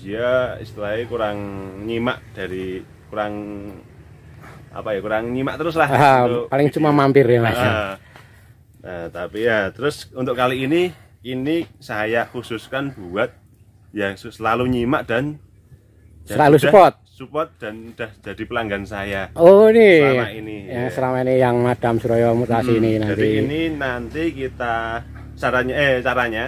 dia istilahnya kurang nyimak dari kurang apa ya kurang nyimak terus lah. Ah, paling video. cuma mampir ya Mas. Ah. Nah, tapi ya terus untuk kali ini ini saya khususkan buat yang selalu nyimak dan selalu support support dan udah jadi pelanggan saya. Oh ini Selama ini. Yang ya. selama ini yang Madam Suryo mutasi hmm, ini nanti. Jadi ini nanti kita caranya eh caranya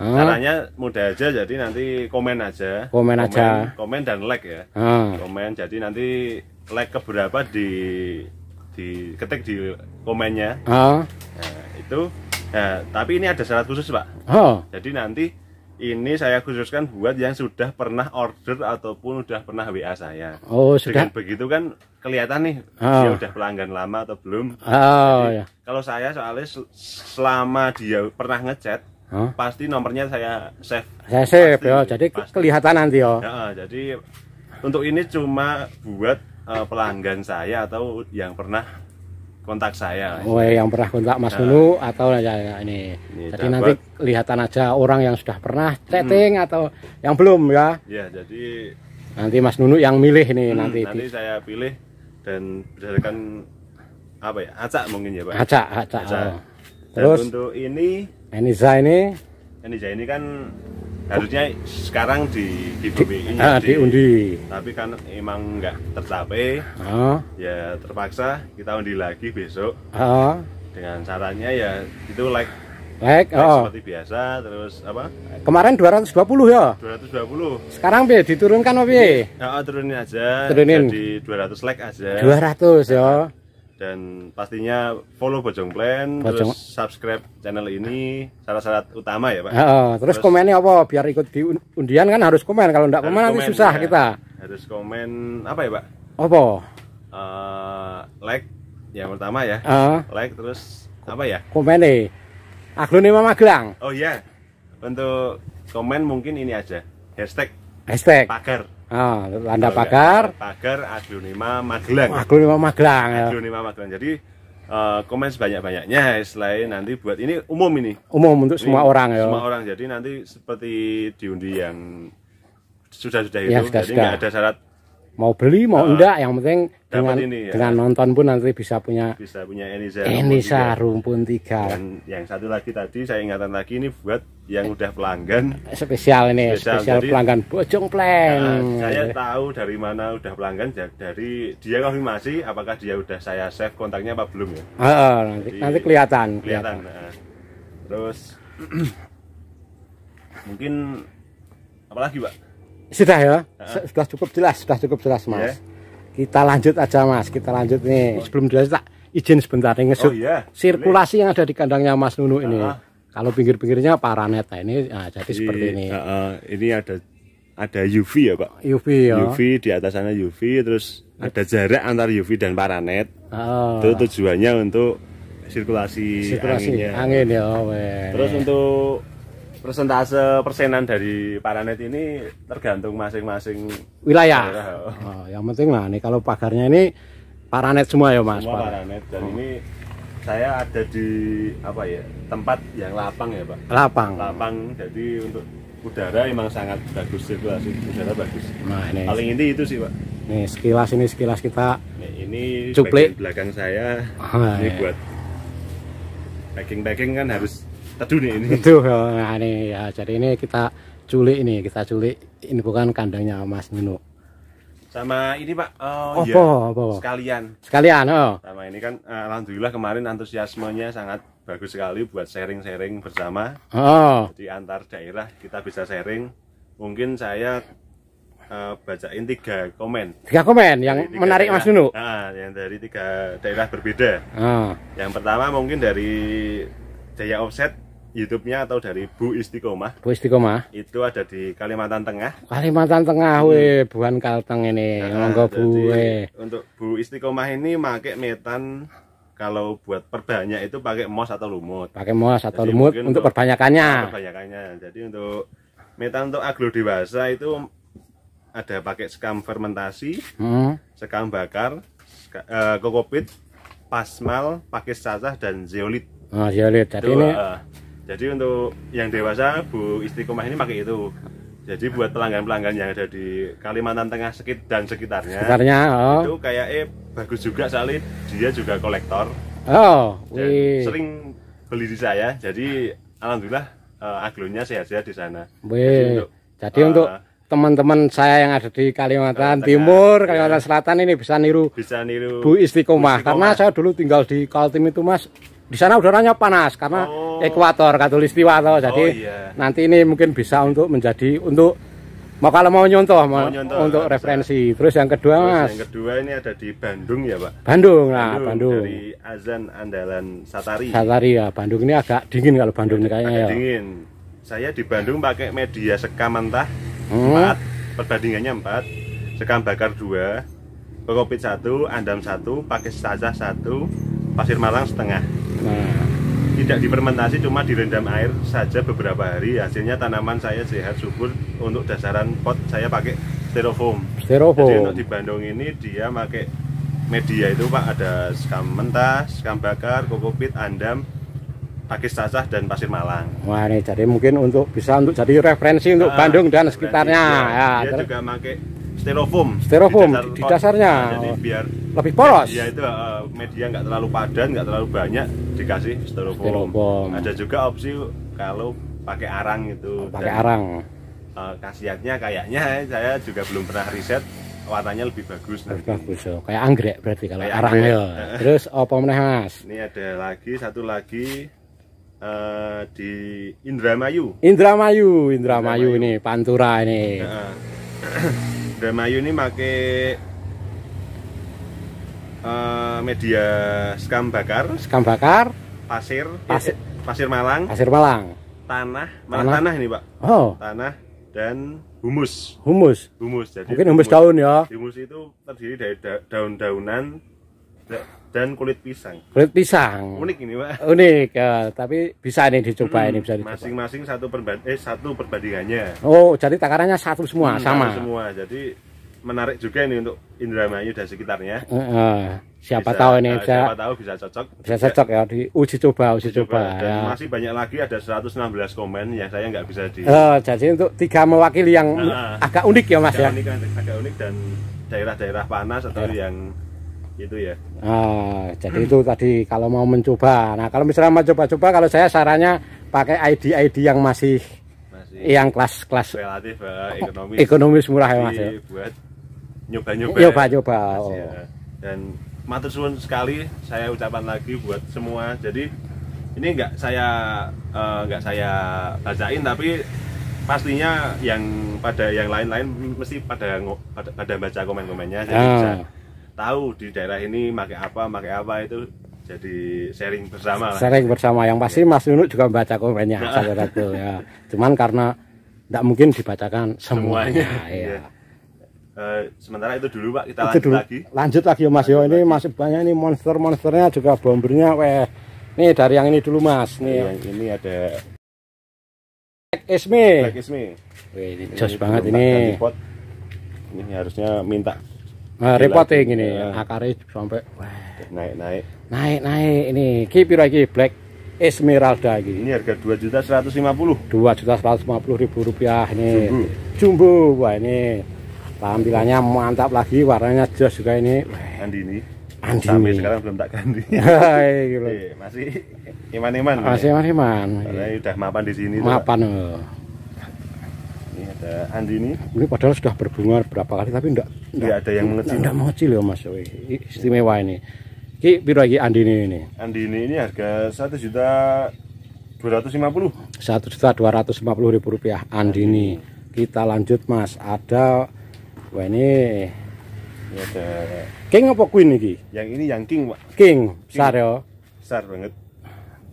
hmm. caranya mudah aja jadi nanti komen aja. Komen, komen aja. Komen dan like ya. Hmm. Komen jadi nanti like keberapa di di ketik di komennya. Hmm. Nah, itu ya, tapi ini ada syarat khusus pak oh. jadi nanti ini saya khususkan buat yang sudah pernah order ataupun sudah pernah WA saya. Oh, sudah. Dengan begitu kan kelihatan nih oh. dia sudah pelanggan lama atau belum. Oh, Jadi, ya. Kalau saya soalnya selama dia pernah ngechat, huh? pasti nomornya saya save. Saya save pasti, ya. Jadi pasti. kelihatan nanti ya. ya. Jadi untuk ini cuma buat uh, pelanggan saya atau yang pernah kontak saya. Oh, yang pernah kontak Mas Nunu nah. atau ya, ya ini. ini jadi dapat. nanti kelihatan aja orang yang sudah pernah hmm. chatting hmm. atau yang belum ya. Ya, jadi nanti Mas Nunu yang milih nih hmm, nanti. Nanti saya pilih dan berdasarkan apa ya? Acak mungkin ya, Pak. Acak, acak. acak. Oh. Terus dan untuk ini Eniza ini Eniza ini kan harusnya sekarang di di BPI ah, di, diundi tapi kan emang nggak tercapai ah. ya terpaksa kita undi lagi besok ah. dengan caranya ya itu like like, like oh. seperti biasa terus apa kemarin 220 ya 220 sekarang bi diturunkan apa bi ya, oh, turunin aja turunin jadi 200 like aja 200 ya dan pastinya follow Bojong Plan Bojong. terus subscribe channel ini syarat-syarat utama ya Pak. Oh, terus, terus komennya apa biar ikut di undian kan harus komen kalau enggak komen nanti susah ya. kita. Harus komen apa ya Pak? Apa? Uh, like ya, yang pertama ya. Uh. Like terus apa ya? Komen nih. Aglonema Magelang. Oh iya. Yeah. Untuk komen mungkin ini aja. Hashtag hashtag pagar Ah, iya, landa iya. pagar. Pagar aglonema Magelang. Aglonema Magelang. Ya. Aglonema Magelang. Jadi uh, komen sebanyak-banyaknya ya, selain nanti buat ini umum ini. Umum untuk ini, semua orang ya. Semua orang. Jadi nanti seperti diundi yang sudah-sudah itu. Ya, sudah, jadi nggak ada syarat mau beli mau nah, enggak yang penting dengan ini, ya. dengan nonton pun nanti bisa punya bisa punya Enisa Enisa rumpun tiga Dan yang satu lagi tadi saya ingatkan lagi ini buat yang udah pelanggan spesial ini spesial, spesial Jadi, pelanggan bojong pleng nah, saya tahu dari mana udah pelanggan dari dia konfirmasi apakah dia udah saya save kontaknya apa belum ya uh, uh, nanti, nanti kelihatan kelihatan, kelihatan. Nah, terus <clears throat> mungkin apalagi pak sudah ya? Uh. Sudah cukup jelas, sudah cukup jelas, Mas. Yeah. Kita lanjut aja, Mas. Kita lanjut nih. Oh. Sebelum jelas tak izin sebentar nih ngesut. Oh, yeah. Iya. Sirkulasi Boleh. yang ada di kandangnya Mas Nunu ini. Uh -huh. Kalau pinggir-pinggirnya paranet nah, ini nah, jadi, jadi seperti ini. Uh, ini ada ada UV ya, Pak. UV ya. UV di atas sana UV terus iya. ada jarak antar UV dan paranet. Oh. Itu tujuannya untuk sirkulasi, sirkulasi angin ya. We. Terus untuk Persentase persenan dari paranet ini tergantung masing-masing wilayah. wilayah. Ya. Oh, yang penting lah nih kalau pagarnya ini paranet semua ya mas. Semua paranet dan oh. ini saya ada di apa ya tempat yang lapang ya pak. Lapang. Lapang jadi untuk udara emang sangat bagus situasi udara bagus. Nah ini. Paling ini itu sih pak. Nih sekilas ini sekilas kita. Nih, ini cuplik belakang saya. Oh, ini iya. buat packing packing kan harus teduh nih ini teduh oh, nah ini ya jadi ini kita culik ini kita culik ini bukan kandangnya Mas Nino sama ini Pak oh, oh iya. oh. sekalian sekalian oh sama ini kan eh, alhamdulillah kemarin antusiasmenya sangat bagus sekali buat sharing-sharing bersama oh di antar daerah kita bisa sharing mungkin saya uh, bacain tiga komen. Tiga komen yang tiga menarik daerah, Mas Nunu. Nah, yang dari tiga daerah berbeda. Oh. Yang pertama mungkin dari Jaya Offset YouTube-nya atau dari Bu Istiqomah. Bu Istiqomah. Itu ada di Kalimantan Tengah. Kalimantan Tengah, hmm. weh, bukan Kalteng ini. Nah, Bu. Untuk Bu Istiqomah ini pakai metan kalau buat perbanyak itu pakai mos atau lumut. Pakai mos atau jadi lumut untuk, untuk perbanyakannya. Perbanyakannya. Jadi untuk metan untuk aglo dewasa itu ada pakai sekam fermentasi, hmm. sekam bakar, ska, uh, eh, kokopit, pasmal, pakis cacah dan zeolit. Oh, zeolit. Jadi itu, ini eh, jadi untuk yang dewasa Bu Istiqomah ini pakai itu jadi buat pelanggan-pelanggan yang ada di Kalimantan Tengah sekit dan sekitarnya, sekitarnya oh. itu kayak eh bagus juga salin. dia juga kolektor oh wih. sering beli di saya jadi alhamdulillah uh, eh, aglonya sehat-sehat di sana wih. jadi untuk eh, teman-teman saya yang ada di Kalimantan Tengah, Timur, Kalimantan ya. Selatan ini bisa niru bisa niru Bu Bu Istiqomah. karena saya dulu tinggal di Kaltim itu Mas di sana udaranya panas karena oh. ekuator katulistiwa atau Jadi oh, iya. nanti ini mungkin bisa untuk menjadi untuk mau kalau mau nyontoh, mau nyontoh untuk bisa. referensi. Terus yang kedua Terus Mas. Yang kedua ini ada di Bandung ya, Pak. Bandung. lah Bandung. Bandung. Dari Azan Andalan Satari. Satari ya, Bandung ini agak dingin kalau Bandung ini kayaknya agak ya. dingin. Saya di Bandung pakai media sekam mentah hmm. 4, perbandingannya empat Sekam bakar dua kokopit satu andam satu pakai stacah satu pasir malang setengah. Nah. Tidak dipermentasi cuma direndam air saja beberapa hari. Hasilnya tanaman saya sehat, subur. Untuk dasaran pot saya pakai styrofoam. Styrofoam. Jadi untuk di Bandung ini dia pakai media itu pak ada sekam mentah, sekam bakar, kokopit, andam, pakis sazah dan pasir malang. Wah ini jadi mungkin untuk bisa untuk jadi referensi untuk nah, Bandung dan sekitarnya. Dia, ya. ya, dia juga pakai styrofoam styrofoam di, dasar, di dasarnya nah, jadi biar lebih poros. ya itu uh, media nggak terlalu padan nggak terlalu banyak dikasih styrofoam. styrofoam ada juga opsi kalau pakai arang itu oh, pakai Dan, arang uh, khasiatnya kayaknya eh, saya juga belum pernah riset warnanya lebih bagus lebih nanti. bagus so. Oh. kayak anggrek berarti kalau kayak arang ya <laughs> terus apa meneh mas ini ada lagi satu lagi uh, di Indramayu Indramayu Indramayu, Indramayu. ini Pantura ini nah. <clears throat> Indramayu ini pakai uh, media sekam bakar, sekam bakar, pasir, pasir, eh, pasir Malang, pasir Malang, tanah, malah tanah, tanah ini pak, oh, tanah dan humus, humus, humus. Jadi mungkin humus, humus daun ya. Humus itu terdiri dari da daun-daunan, dan kulit pisang. Kulit pisang. Unik ini, Pak. Unik, ya. tapi bisa ini dicoba hmm, ini bisa dicoba. Masing-masing satu perbanding eh satu perbandingannya. Oh, jadi takarannya satu semua, hmm, sama. semua. Jadi menarik juga ini untuk Indramayu dan sekitarnya. Uh, uh, siapa bisa, tahu ini eh, bisa, siapa tahu bisa cocok. Bisa cocok ya di uji coba, uji coba. coba. Dan ya. masih banyak lagi ada 116 komen yang saya nggak bisa di. Uh, jadi untuk tiga mewakili yang uh, agak unik ya, Mas ya. Unik, kan, agak unik dan daerah-daerah panas atau iya. yang gitu ya Nah, jadi itu tadi kalau mau mencoba nah kalau misalnya mau coba-coba kalau saya sarannya pakai ID ID yang masih, masih yang kelas kelas relatif uh, ekonomis ekonomis murah ya mas ya? buat nyoba-nyoba nyoba-nyoba ya. oh. Ya. dan matur suwun sekali saya ucapan lagi buat semua jadi ini enggak saya enggak eh, uh, saya bacain tapi pastinya yang pada yang lain-lain mesti pada pada, pada baca komen-komennya jadi ah. bisa tahu di daerah ini pakai apa pakai apa itu jadi sharing bersama lah. sharing bersama yang pasti ya. Mas Nunu juga membaca komennya nah. saudaraku ya cuman karena tidak mungkin dibacakan semuanya, semuanya. Nah, ya. ya. Eh, sementara itu dulu pak kita lanjut lagi lanjut lagi ya mas lanjut yo ini lagi. masih banyak ini monster monsternya juga bombernya weh nih dari yang ini dulu mas nih iya, yang ini ada Black Esme. Black weh ini jos banget ini ini harusnya minta Nah, repot ya gini, ya. akarnya sampai naik-naik. Naik-naik ini. Ki lagi Black Esmeralda lagi. Ini harga dua juta seratus lima puluh dua juta seratus lima puluh ribu rupiah ini Jumbo. Jumbo. Wah, ini tampilannya mantap lagi, warnanya jelas juga ini. Wah, Andini. Andini. Sampai sekarang belum tak ganti. <laughs> Hai, gitu. Eh, masih iman-iman. Masih iman-iman. Karena udah mapan di sini. Mapan. Tuh. Oh ada Andini. Ini padahal sudah berbunga berapa kali tapi enggak enggak iya, ada yang mengecil. Enggak mengecil ya Mas. Istimewa ini. Ki piro iki Andini ini? Andini ini harga 1 juta 250. 1 juta 250 ribu rupiah Andini. Kita lanjut Mas. Ada wah ini ini ada King apa Queen iki? Yang ini yang King, Pak. King, King. besar ya. Besar banget.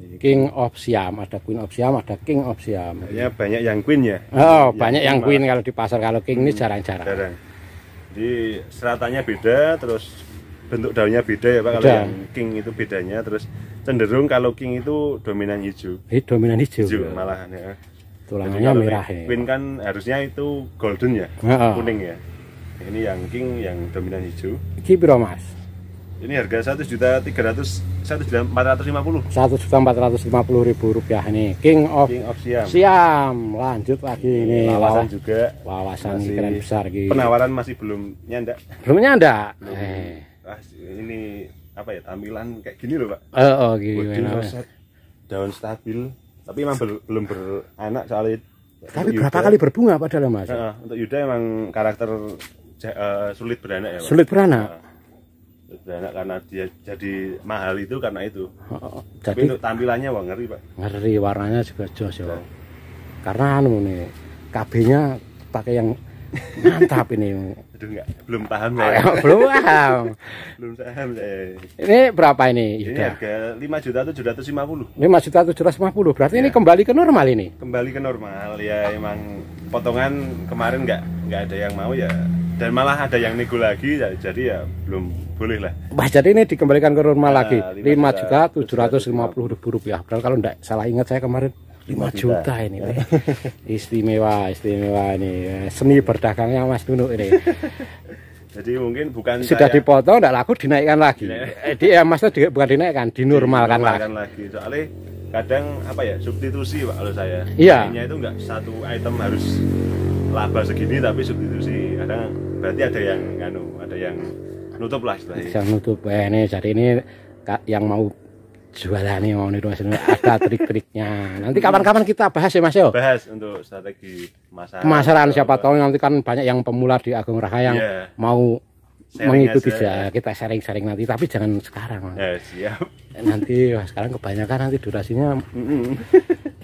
Iya. King of Siam, ada Queen of Siam, ada King of Siam. Ya banyak yang Queen ya. Oh, yang banyak yang Queen kalau di pasar kalau King hmm, ini jarang-jarang. Jarang. Di seratannya beda, terus bentuk daunnya beda ya Pak beda. kalau yang King itu bedanya, terus cenderung kalau King itu dominan hijau. Hi, dominan hijau. Hijau ya. malahan ya. Tulangannya merah ya. Queen kan harusnya itu golden ya, oh. kuning ya. Ini yang King yang dominan hijau. Iki Mas? ini harga satu juta tiga ratus satu juta empat ratus lima puluh satu juta empat ratus lima puluh ribu rupiah ini King of, King of Siam. Siam lanjut lagi ini wawasan juga wawasan keren besar gitu penawaran masih belum nyanda belum nyanda Eh. Ah, ini apa ya tampilan kayak gini loh pak oh, oh gimana roset, daun stabil tapi emang bel, belum beranak soalnya tapi Yuda, berapa kali berbunga padahal mas uh, untuk Yuda emang karakter uh, sulit beranak ya pak? sulit beranak uh enak karena dia jadi mahal itu karena itu. Oh, jadi Tapi tampilannya wah ngeri pak. Ngeri warnanya juga jos ya. Nah. Karena anu nih kb pakai yang mantap ini. Aduh enggak, belum paham ya belum paham. <laughs> belum paham saya. Ini berapa ini? Ini harga lima juta tujuh ratus lima puluh. Lima juta tujuh ratus lima puluh. Berarti ya. ini iya. kembali ke normal ini? Kembali ke normal ya emang potongan kemarin enggak enggak ada yang mau ya dan malah ada yang nego lagi ya, jadi ya belum boleh lah Wah, jadi ini dikembalikan ke normal nah, lagi 5, 5 juta 750 ribu rupiah padahal kalau tidak salah ingat saya kemarin 5 juta, juta ini ya. <laughs> istimewa istimewa ini seni berdagangnya Mas Nunuk ini <laughs> Jadi mungkin bukan sudah dipotong, tidak laku dinaikkan lagi. Jadi eh, Di, ya, maksudnya di, bukan dinaikkan, dinormalkan, dinormalkan lagi. lagi. Soalnya kadang apa ya substitusi pak kalau saya. Iya. Kayaknya itu nggak satu item harus laba segini tapi substitusi. Kadang berarti ada yang nganu, ada yang nutup lah Yang nutup, ya ini jadi ini yang mau nih mau nih Mas ada trik-triknya. Nanti kapan-kapan kita bahas ya Mas yo. Bahas untuk strategi pemasaran. Pemasaran siapa tahu nanti kan banyak yang pemula di Agung Raka yang yeah. mau Sharing mengikuti ya kita sharing-sharing nanti tapi jangan sekarang. Yeah, siap. Nanti wah, sekarang kebanyakan nanti durasinya.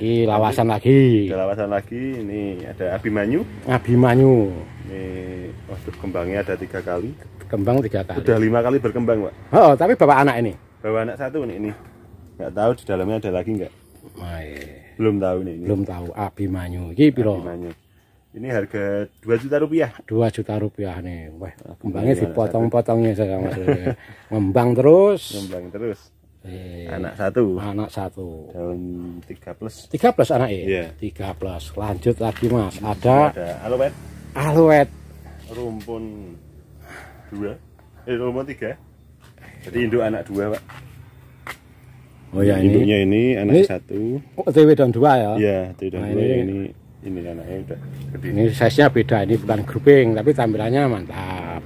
di lawasan lagi. di lawasan lagi. Ini ada Abimanyu. Abimanyu. Ini waktu kembangnya ada tiga kali. Kembang tiga kali. sudah lima kali berkembang, Pak. Oh, tapi bapak anak ini bawa anak satu nih ini Gak tahu di dalamnya ada lagi nggak ah, iya. belum tahu nih ini. belum tahu Abimanyu Iki piro Abimanyu ini harga 2 juta rupiah 2 juta rupiah nih wah kembangnya dipotong-potongnya saya mas <laughs> ngembang terus ngembang terus eh, anak satu anak satu daun tiga plus tiga plus anak ya yeah. tiga plus lanjut lagi mas ada, ada aluet aluet rumpun dua eh rumpun tiga jadi induk anak dua pak Oh ya ini. Induknya ini anak ini, satu. Oh, TW dan dua ya? Iya, TW dan nah, dua ya, ini, ini ini anaknya udah gede. Ini size-nya beda, ini bukan grouping tapi tampilannya mantap.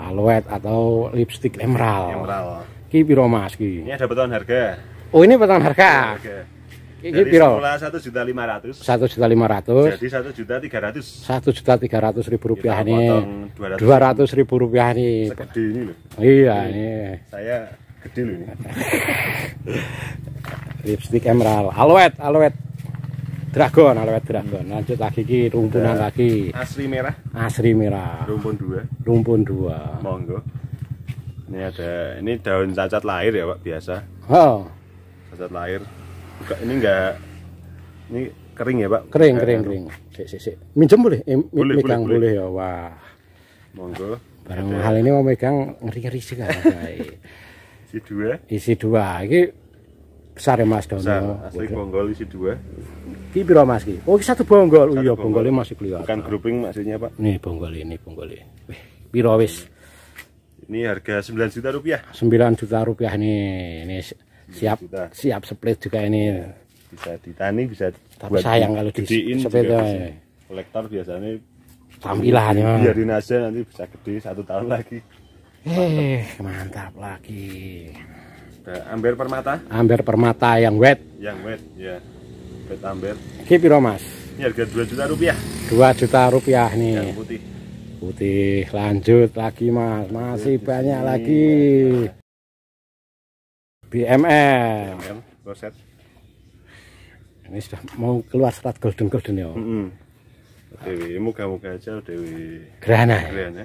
Aluet atau lipstick emerald. Emerald. Ki piro Mas ki? Ini ada potongan harga. Oh, ini potongan harga. Oke. Ini piro? satu juta lima ratus. Satu juta lima ratus. Jadi satu juta tiga ratus. Satu juta tiga ratus ribu rupiah ini. Dua ratus ribu rupiah ini. Segede ini loh. Iya ini. Saya gede lho <laughs> lipstick emerald aloet aloet dragon aloet dragon lanjut lagi ki rumpunan Udah. lagi asri merah asri merah rumpun dua rumpun dua monggo ini ada ini daun cacat lahir ya pak biasa oh cacat lahir ini enggak ini kering ya pak kering kering kering sik sik sik minjem boleh eh, boleh, boleh, boleh. boleh ya wah monggo barang mahal ini mau megang ngeri ngeri sih kan <laughs> Isi dua. Isi dua. ini besar ya Mas Dono. Besar. Asli bonggol isi dua. ini berapa Mas ki Oh, satu bonggol. Oh iya, bonggolnya masih kelihatan. Bukan grouping maksudnya, Pak. Nih bonggol ini, bonggol ini. berapa Ini harga 9 juta rupiah. 9 juta rupiah nih. Ini siap siap split juga ini. Bisa ditani, bisa Tapi sayang kalau di split ya. Kolektor biasanya tampilan ya. Biarin aja nanti bisa gede satu tahun lagi eh mantap lagi amber permata amber permata yang wet yang wet ya wet amber ini piro mas ini harga 2 juta rupiah 2 juta rupiah nih yang putih putih lanjut lagi mas masih banyak lagi BMM. BMM roset ini sudah mau keluar serat golden golden ya. Mm -hmm. Dewi, muka-muka aja Dewi. Gerhana. Ya? Gerhana.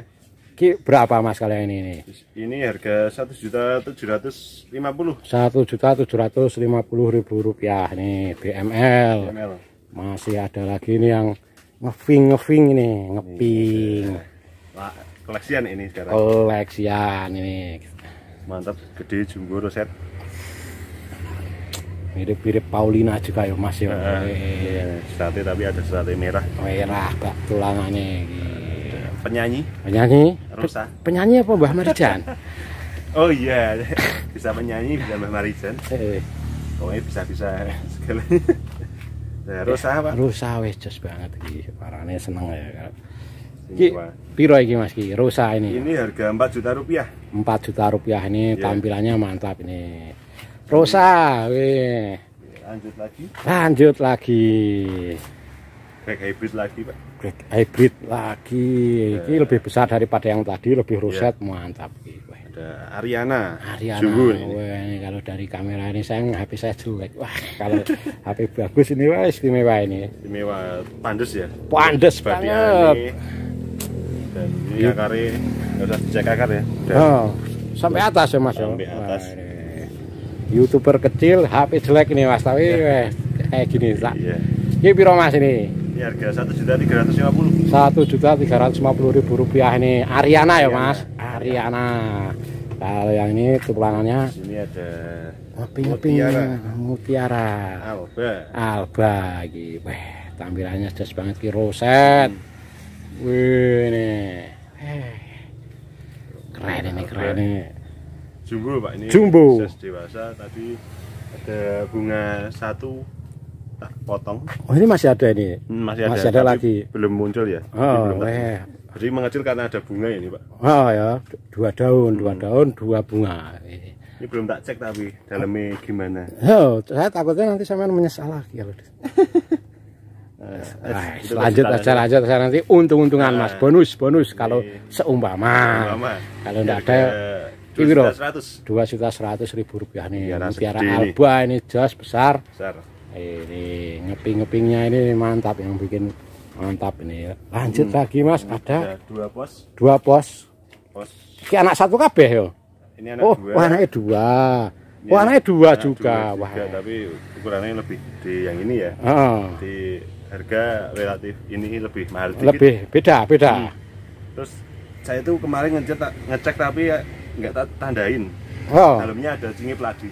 Ki berapa Mas kalian ini ini? Ini harga satu juta tujuh ratus lima puluh. Satu juta tujuh ratus lima puluh ribu rupiah nih BML. BML. Masih ada lagi nih yang ngeving ngeving ini ngeping. Iya, iya. koleksian ini sekarang. Koleksian ini. Mantap, gede jumbo roset. Mirip-mirip Paulina juga ya Mas ya. Uh, iya, sate tapi ada sate merah. Merah pak tulangannya. Gitu penyanyi penyanyi rusa penyanyi apa Mbah Marijan <laughs> oh iya <laughs> bisa penyanyi bisa Mbah Marijan eh. oh, bisa bisa segala <laughs> nah, apa rusa wes jos banget iki parane seneng ya Ki, iya, piro iki Mas Ki? rusa ini. Ini harga 4 juta rupiah. 4 juta rupiah ini yeah. tampilannya mantap ini. rusa weh. Iya, lanjut lagi. Lanjut lagi. Greg hybrid lagi pak Greg hybrid lagi Uh, ini lebih besar daripada yang tadi lebih ruset ya. mantap ada Ariana Ariana Juhun ini. Wah, ini kalau dari kamera ini saya HP saya jelek wah kalau HP bagus ini wah istimewa ini istimewa pandes ya pandes banget dan ini iya. ya. kari udah dicek akar ya dan oh, sampai atas ya mas ya? sampai atas wah, youtuber kecil HP jelek ini mas tapi iya. kayak gini tak? Iya. Ini piro Mas ini? Ini harga satu juta tiga ratus lima puluh. Satu juta tiga ratus lima puluh ribu rupiah ini Ariana ya Mas? Ariana. Kalau yang ini tulangannya. Ini ada Ngopi-ngopinya Mutiara, Mutiara. Alba. Alba iki. Gitu. Wah, tampilannya jelas banget ki roset. Hmm. Wih nih. Keren ini, keren ini. Jumbo Pak ini. Jumbo. dewasa tadi ada bunga satu Ah, potong. Oh ini masih ada ini. Hmm, masih ada. Masih ada lagi. Belum muncul ya. Oh, belum eh. Jadi mengecil karena ada bunga ini pak. Oh ya, dua daun, hmm. dua daun, dua bunga. Ini belum tak cek tapi dalamnya gimana. Oh, saya takutnya nanti sama menyesal lagi kalau. Nah, lanjut aja lanjut aja nanti untung-untungan nah, mas bonus bonus ini. kalau iya. seumpama, seumpama. kalau tidak ada dua juta seratus ribu rupiah nih ya, alba ini jas besar, besar ini ngeping-ngepingnya ini mantap yang bikin mantap ini lanjut hmm. lagi mas ada, ada dua pos dua pos pos ini anak satu kabeh yo ini anak oh, dua oh anaknya dua ini oh anaknya dua anak juga juga. wah tapi ukurannya lebih di yang ini ya oh. di harga relatif ini lebih mahal dikit. lebih beda beda hmm. terus saya itu kemarin ngecek ngecek tapi ya nggak tandain oh. dalamnya ada cingip lagi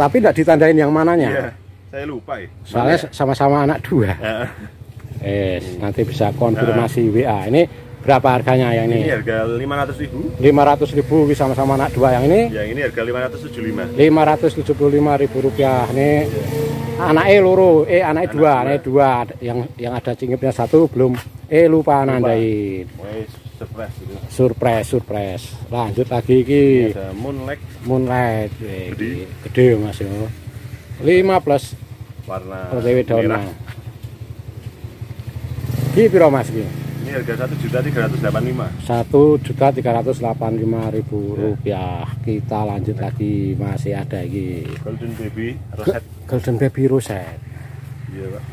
tapi tidak ditandain yang mananya yeah. Saya lupa ya. Soalnya sama-sama anak dua. <laughs> Eh, nanti bisa konfirmasi WA. Ini berapa harganya yang ini? Ini harga 500 ribu 500 ribu sama-sama anak dua yang ini? Yang ini harga 575 575 ribu rupiah ini yeah. anak E loro, E anak, e dua, anak e dua yang yang ada cingipnya satu belum E lupa, lupa. nandain surprise gitu. surprise surprise lanjut lagi ki ada moonlight moonlight eh, gede gede mas lima plus warna pertiwi daunnya ini piro Mas Ini harga satu juta lima satu juta lima ribu iya. rupiah. Kita lanjut iya. lagi masih ada ini Golden baby roset. Golden baby roset. Iya, Pak.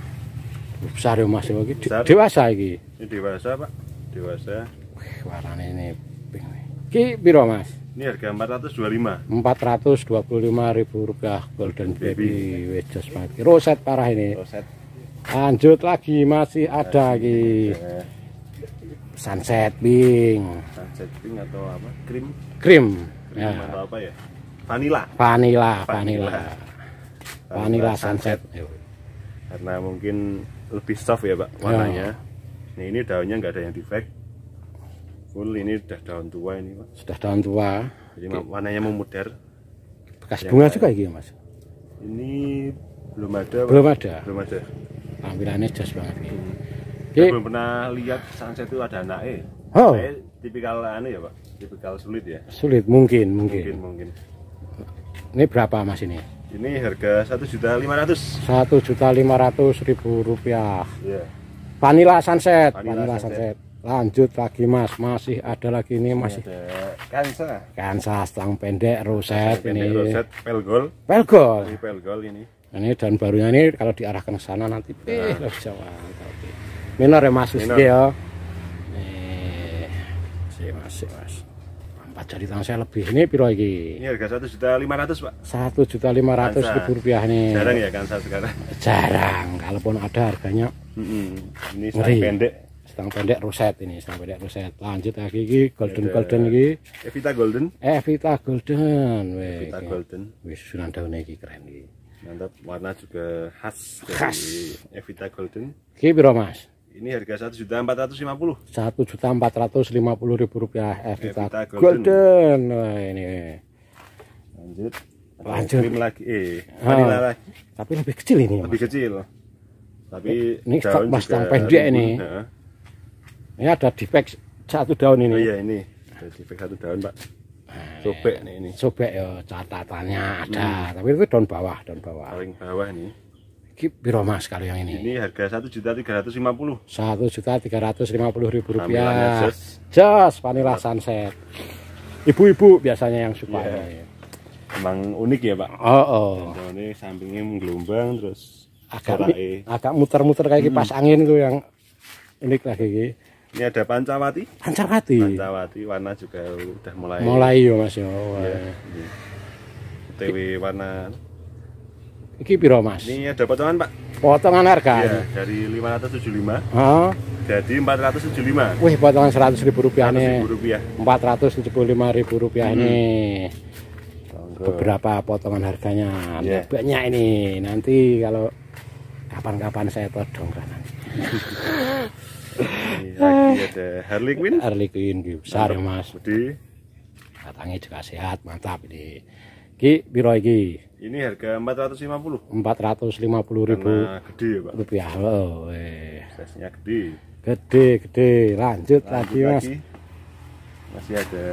Besar ya Mas ya, besar. Dewasa lagi ya, Ini dewasa, Pak. Dewasa. Wih, warna ini pink. Ki piro Mas? Ini harga 425. 425 ribu rupiah golden baby, baby. wedges pagi. Roset parah ini. Roset. Lanjut lagi masih ada lagi. Sunset pink. Sunset pink atau apa? Krim. Krim. Krim ya. atau apa ya? Vanilla. Vanilla, vanilla. Vanilla, vanilla sunset. sunset. Ya. Karena mungkin lebih soft ya, Pak, warnanya. Ya. Nah, ini daunnya nggak ada yang defect Full ini sudah daun tua ini, Pak. Sudah daun tua. Jadi Oke. warnanya memudar. Bekas bunga juga ini, Mas. Ini belum ada. Belum Pak. ada. Belum ada. Tampilannya jelas banget ini. Hmm. Oke. belum pernah lihat sunset itu ada eh Oh. tipikal aneh ya, Pak. Tipikal sulit ya. Sulit mungkin, mungkin. Mungkin, mungkin. Ini berapa Mas ini? Ini harga satu juta lima ratus. Satu juta lima ratus ribu rupiah. Yeah. Vanilla sunset. Vanilla, Vanilla sunset. sunset lanjut lagi mas masih ada lagi ini masih kansa kansa stang pendek roset ini roset pelgol pelgol ini pelgol ini ini dan barunya ini kalau diarahkan ke sana nanti eh nah. bisa minor ya mas minor. ya eh si mas mas empat jari tangan saya lebih ini piro lagi ini harga satu juta lima ratus pak satu juta lima ratus ribu rupiah nih jarang ya kansa sekarang jarang kalaupun ada harganya mm ini stang pendek stang pendek roset ini stang pendek roset lanjut lagi ini golden Yada. golden ini Evita golden Evita golden Weh, Evita golden wis sunan daun ini keren ini mantap warna juga khas khas Evita golden ini biro mas ini harga satu juta empat ratus lima puluh satu juta empat ratus lima puluh ribu rupiah Evita, Evita golden, golden. Wah, ini lanjut lanjut krim lagi eh ah. vanilla oh, lagi tapi lebih kecil ini lebih mas. kecil tapi ini daun pendek ini nah. Ini ada defek satu daun ini. Oh iya ini. Defect defek satu daun, Pak. Eh, sobek nih ini. Sobek ya catatannya hmm. ada, hmm. tapi itu daun bawah, daun bawah. Paling bawah ini. Iki sekali Mas kalau yang ini? Ini harga satu Satu juta juta tiga tiga ratus ratus lima lima puluh. puluh ribu rupiah. Jas vanilla sunset. Ibu-ibu biasanya yang suka. Yeah. Ya. Emang unik ya, Pak? Oh, oh. ini sampingnya menggelombang terus agak agak muter-muter kayak kipas hmm. angin itu yang unik lagi. Gitu. Ini ada pancawati. Pancawati. Pancawati warna juga udah mulai. Mulai yo Mas yo. Iya, iya. TW warna. Iki piro Mas? Ini ada potongan Pak. Potongan harga. Iya, dari 575. Oh. Jadi 475. Wih, potongan 100 ribu rupiah nih. Ribu rupiah. lima ribu rupiah hmm. nih. Beberapa potongan harganya. Yeah. Banyak ini. Nanti kalau kapan-kapan saya todong kan <laughs> Iya, lagi ada Harley Quinn Harley Quinn gitu besar ya mas Budi. Katanya juga sehat mantap ini ki biro iki ini harga 450 450 ribu Karena gede ya pak rupiah oh, eh. Sesnya gede gede gede lanjut, lanjut lagi mas lagi. masih ada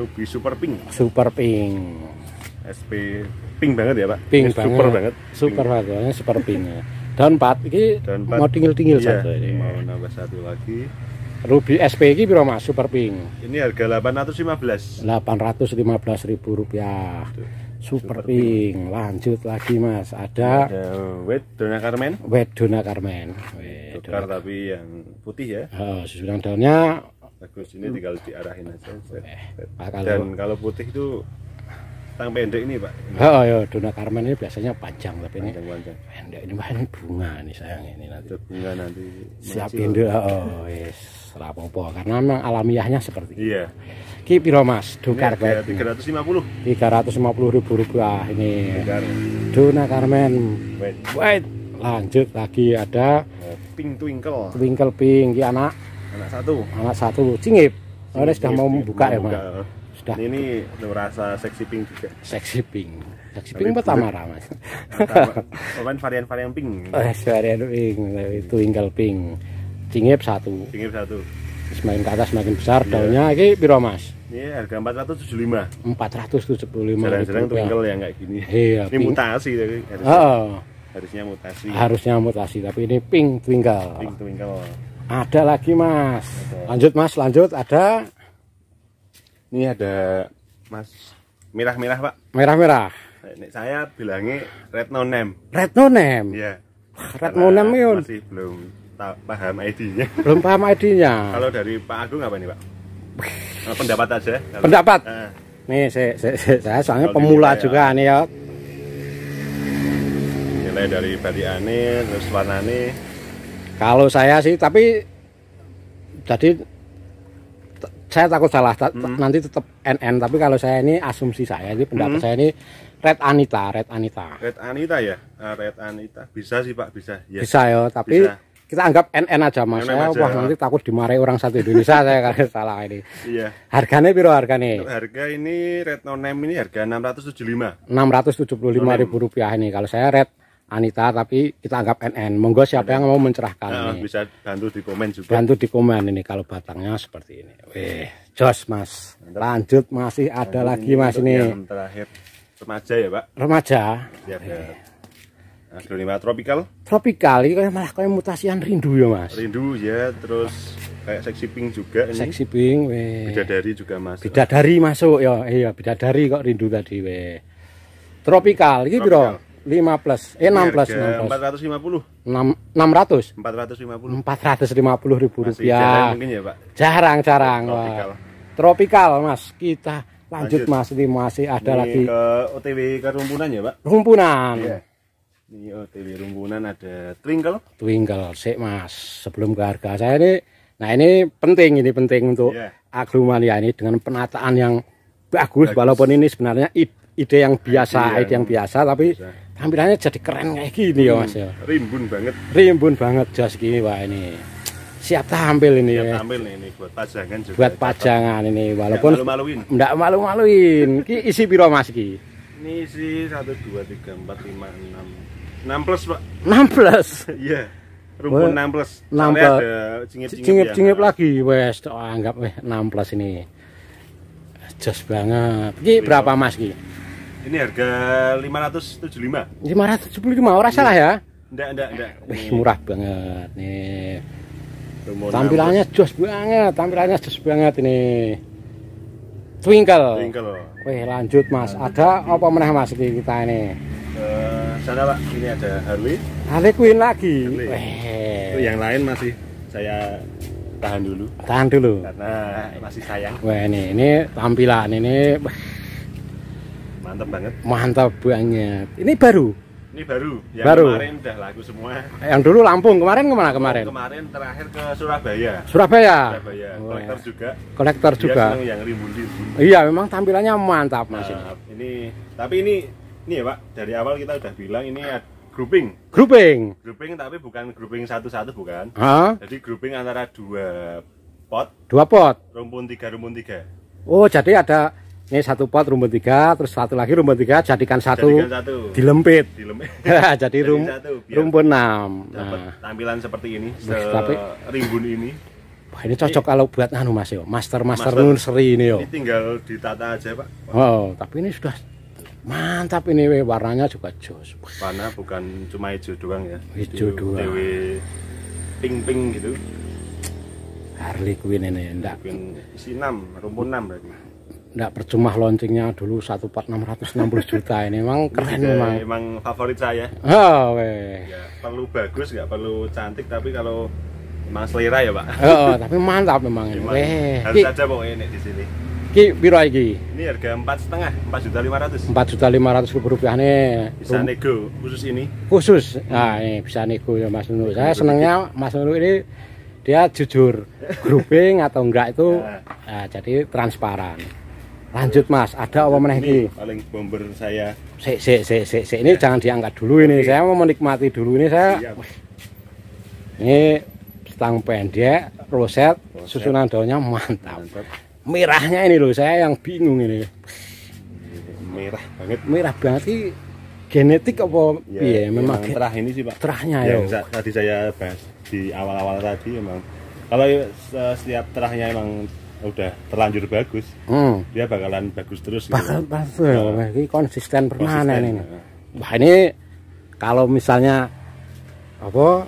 Ruby Super Pink Super Pink SP pink banget ya pak pink eh, banget. super banget super banget super pink ya Daun 4 ini Daun 4. mau tinggal-tinggal iya, satu ini. Mau nambah satu lagi. Ruby SP ini piro Mas Super Pink? Ini harga 815. 815 ribu rupiah. Tuh. Super, Super Pink. Pink. Lanjut lagi Mas, ada, ada Wet Dona Carmen. Wet Dona Carmen. Wet Tukar Dona. tapi yang putih ya. Oh, susunan daunnya bagus. Ini tinggal diarahin aja. okay. Dan kalau putih itu tang pendek ini pak oh ya dona Carmen ini biasanya panjang tapi panjang, ini panjang. pendek ini bahan bunga nih sayang ini nanti bunga nanti siap induk oh yes rapopo karena memang alamiahnya seperti iya ki piro mas do tiga ratus lima puluh tiga ratus lima puluh ribu rupiah ini dona Carmen. wait. wait lanjut lagi ada eh, pink twinkle twinkle pink ya anak anak satu anak satu cingip, cingip. Oh, ini sudah mau buka ya mas sudah ini udah merasa seksi pink juga seksi pink seksi pink apa tamara mas kemarin varian varian pink <laughs> oh, varian pink itu tinggal pink cingip satu cingip satu semakin ke atas semakin besar yeah. daunnya ini piro mas ini yeah, harga 475 475 jarang-jarang tinggal gitu, ya. yang kayak gini iya, ini pink. mutasi tapi harusnya, oh. harusnya mutasi harusnya mutasi tapi ini pink tinggal. pink twinkle ada lagi mas lanjut mas lanjut ada ini ada Mas merah-merah, Pak. Merah-merah. Ini saya bilangnya red no name. Red no name. Iya. Red no name yun. Masih belum paham ID-nya. Belum paham ID-nya. Kalau dari Pak Agung apa nih, Pak? pendapat aja. Kalau, pendapat. Eh. Nih, saya, saya, saya soalnya Kalau pemula ini, juga ya. nih, ya. Nilai dari badiane terus warnane. Kalau saya sih tapi jadi saya takut salah ta hmm. nanti tetap NN tapi kalau saya ini asumsi saya ini pendapat hmm. saya ini Red Anita Red Anita Red Anita ya ah, Red Anita bisa sih Pak bisa ya. bisa ya tapi bisa. kita anggap NN aja mas NN saya wah nanti takut dimarahi orang satu Indonesia <laughs> saya kalau salah ini iya harganya piro harganya harga ini Red Nonem ini harga 675 675 lima ribu rupiah ini kalau saya Red Anita tapi kita anggap NN. Monggo siapa yang mau mencerahkan nah, ini. Bisa bantu di komen juga. Bantu di komen ini kalau batangnya seperti ini. Weh, jos Mas. Lanjut masih ada Lanjut lagi ini Mas ini. terakhir remaja ya, Pak? Remaja. Siap, ya. tropical. Tropical ini kayak malah kayak mutasian rindu ya, Mas. Rindu ya, terus kayak seksi pink juga ini. Seksi pink, weh. Bidadari juga masuk. Bidadari masuk ya. Iya, bidadari kok rindu tadi, weh. Tropical, tropical. ini bro lima plus. Eh 6 plus, 6 plus. 450. 6 600. 450. 450 ribu Masih rupiah. Jarang mungkin ya, Pak. Jarang, jarang. Tropikal. Wah. Tropical, Mas. Kita lanjut, lanjut. Mas. Ini masih ada Ini lagi. ke OTW ke rumpunan ya, Pak? Rumpunan. Iya. Ini OTW rumpunan ada twinkle. Twinkle, sih Mas. Sebelum ke harga saya ini Nah ini penting, ini penting untuk yeah. ya ini dengan penataan yang bagus, bagus. walaupun ini sebenarnya ide yang biasa, ide yang, ide yang biasa, tapi biasa tampilannya jadi keren kayak gini hmm, ya mas ya hmm. rimbun banget rimbun banget jas gini pak ini siap tampil ini siap ya. tampil ini buat pajangan juga buat pajangan ini walaupun enggak malu-maluin enggak malu-maluin ki isi piro mas ki ini isi 1 2 3 4 5 6 6 plus pak 6 plus <laughs> iya yeah. rumpun 6 plus 6 plus ada cingip-cingip cingip ya. lagi wes oh, anggap weh 6 plus ini jos banget ki berapa mas ki ini harga 575. 575 orang salah iya. ya? Enggak, enggak, enggak. Wih, murah banget nih. tampilannya jos banget, tampilannya jos banget ini. Twinkle. Twinkle. Wih, lanjut Mas. Lanjut. Ada apa meneh Mas kita ini? Uh, sana Pak, ini ada Harley. Harley Queen lagi. Harley. Wih. Itu yang lain masih saya tahan dulu. Tahan dulu. Karena masih sayang. Wah, ini ini tampilan ini mantap banget mantap banget ini baru ini baru yang baru. kemarin udah laku semua yang dulu Lampung kemarin kemana kemarin oh, kemarin terakhir ke Surabaya Surabaya, Surabaya. Oh, ya. juga kolektor juga yang rimbun iya memang tampilannya mantap mas nah, ini tapi ini ini ya pak dari awal kita udah bilang ini ya, grouping grouping grouping tapi bukan grouping satu-satu bukan ha? jadi grouping antara dua pot dua pot rumpun tiga rumpun tiga oh jadi ada ini satu pot rumput tiga terus satu lagi rumput tiga jadikan satu, satu. dilempit, dilempit. <laughs> jadi rum, satu, rumput enam nah. tampilan seperti ini se nah, tapi rimbun ini Wah, ini cocok ini, kalau buat anu mas yo master master, master nursery ini yo ini tinggal ditata aja pak oh tapi ini sudah mantap ini we. warnanya juga jos warna bukan cuma hijau doang ya hijau doang dewe pink pink gitu Harley Quinn ini enggak Quinn Si 6 rumpun 6 berarti enggak percuma launchingnya dulu satu empat enam enam ratus puluh juta ini memang keren memang memang. Emang favorit saya. Oh, Ya, perlu bagus nggak perlu cantik tapi kalau emang selera ya, Pak. Oh, tapi mantap memang. ini weh. Harus ki, aja pokoknya ini di sini. Ki biru iki? Ini harga empat setengah, empat juta lima ratus. Empat juta lima ratus ribu rupiah nih. Bisa nego khusus ini. Khusus, nah ini bisa nego ya Mas Nur Saya senangnya Mas Nur ini dia jujur grouping atau enggak itu <laughs> ya. nah, jadi transparan lanjut mas ada apa meneh ini paling bomber saya si, si, si, si, si. ini ya. jangan diangkat dulu ini Oke. saya mau menikmati dulu ini saya Siap. ini stang pendek roset, roset. susunan daunnya mantap. mantap merahnya ini loh saya yang bingung ini merah banget merah banget ini genetik apa ya, iya memang terah ini sih pak terahnya ya, ya. tadi saya bahas di awal-awal tadi memang kalau eh, setiap terahnya emang udah terlanjur bagus hmm. dia bakalan bagus terus bakal gitu. bagus oh. Nah. ini konsisten permanen konsisten, ini ya. wah ini kalau misalnya apa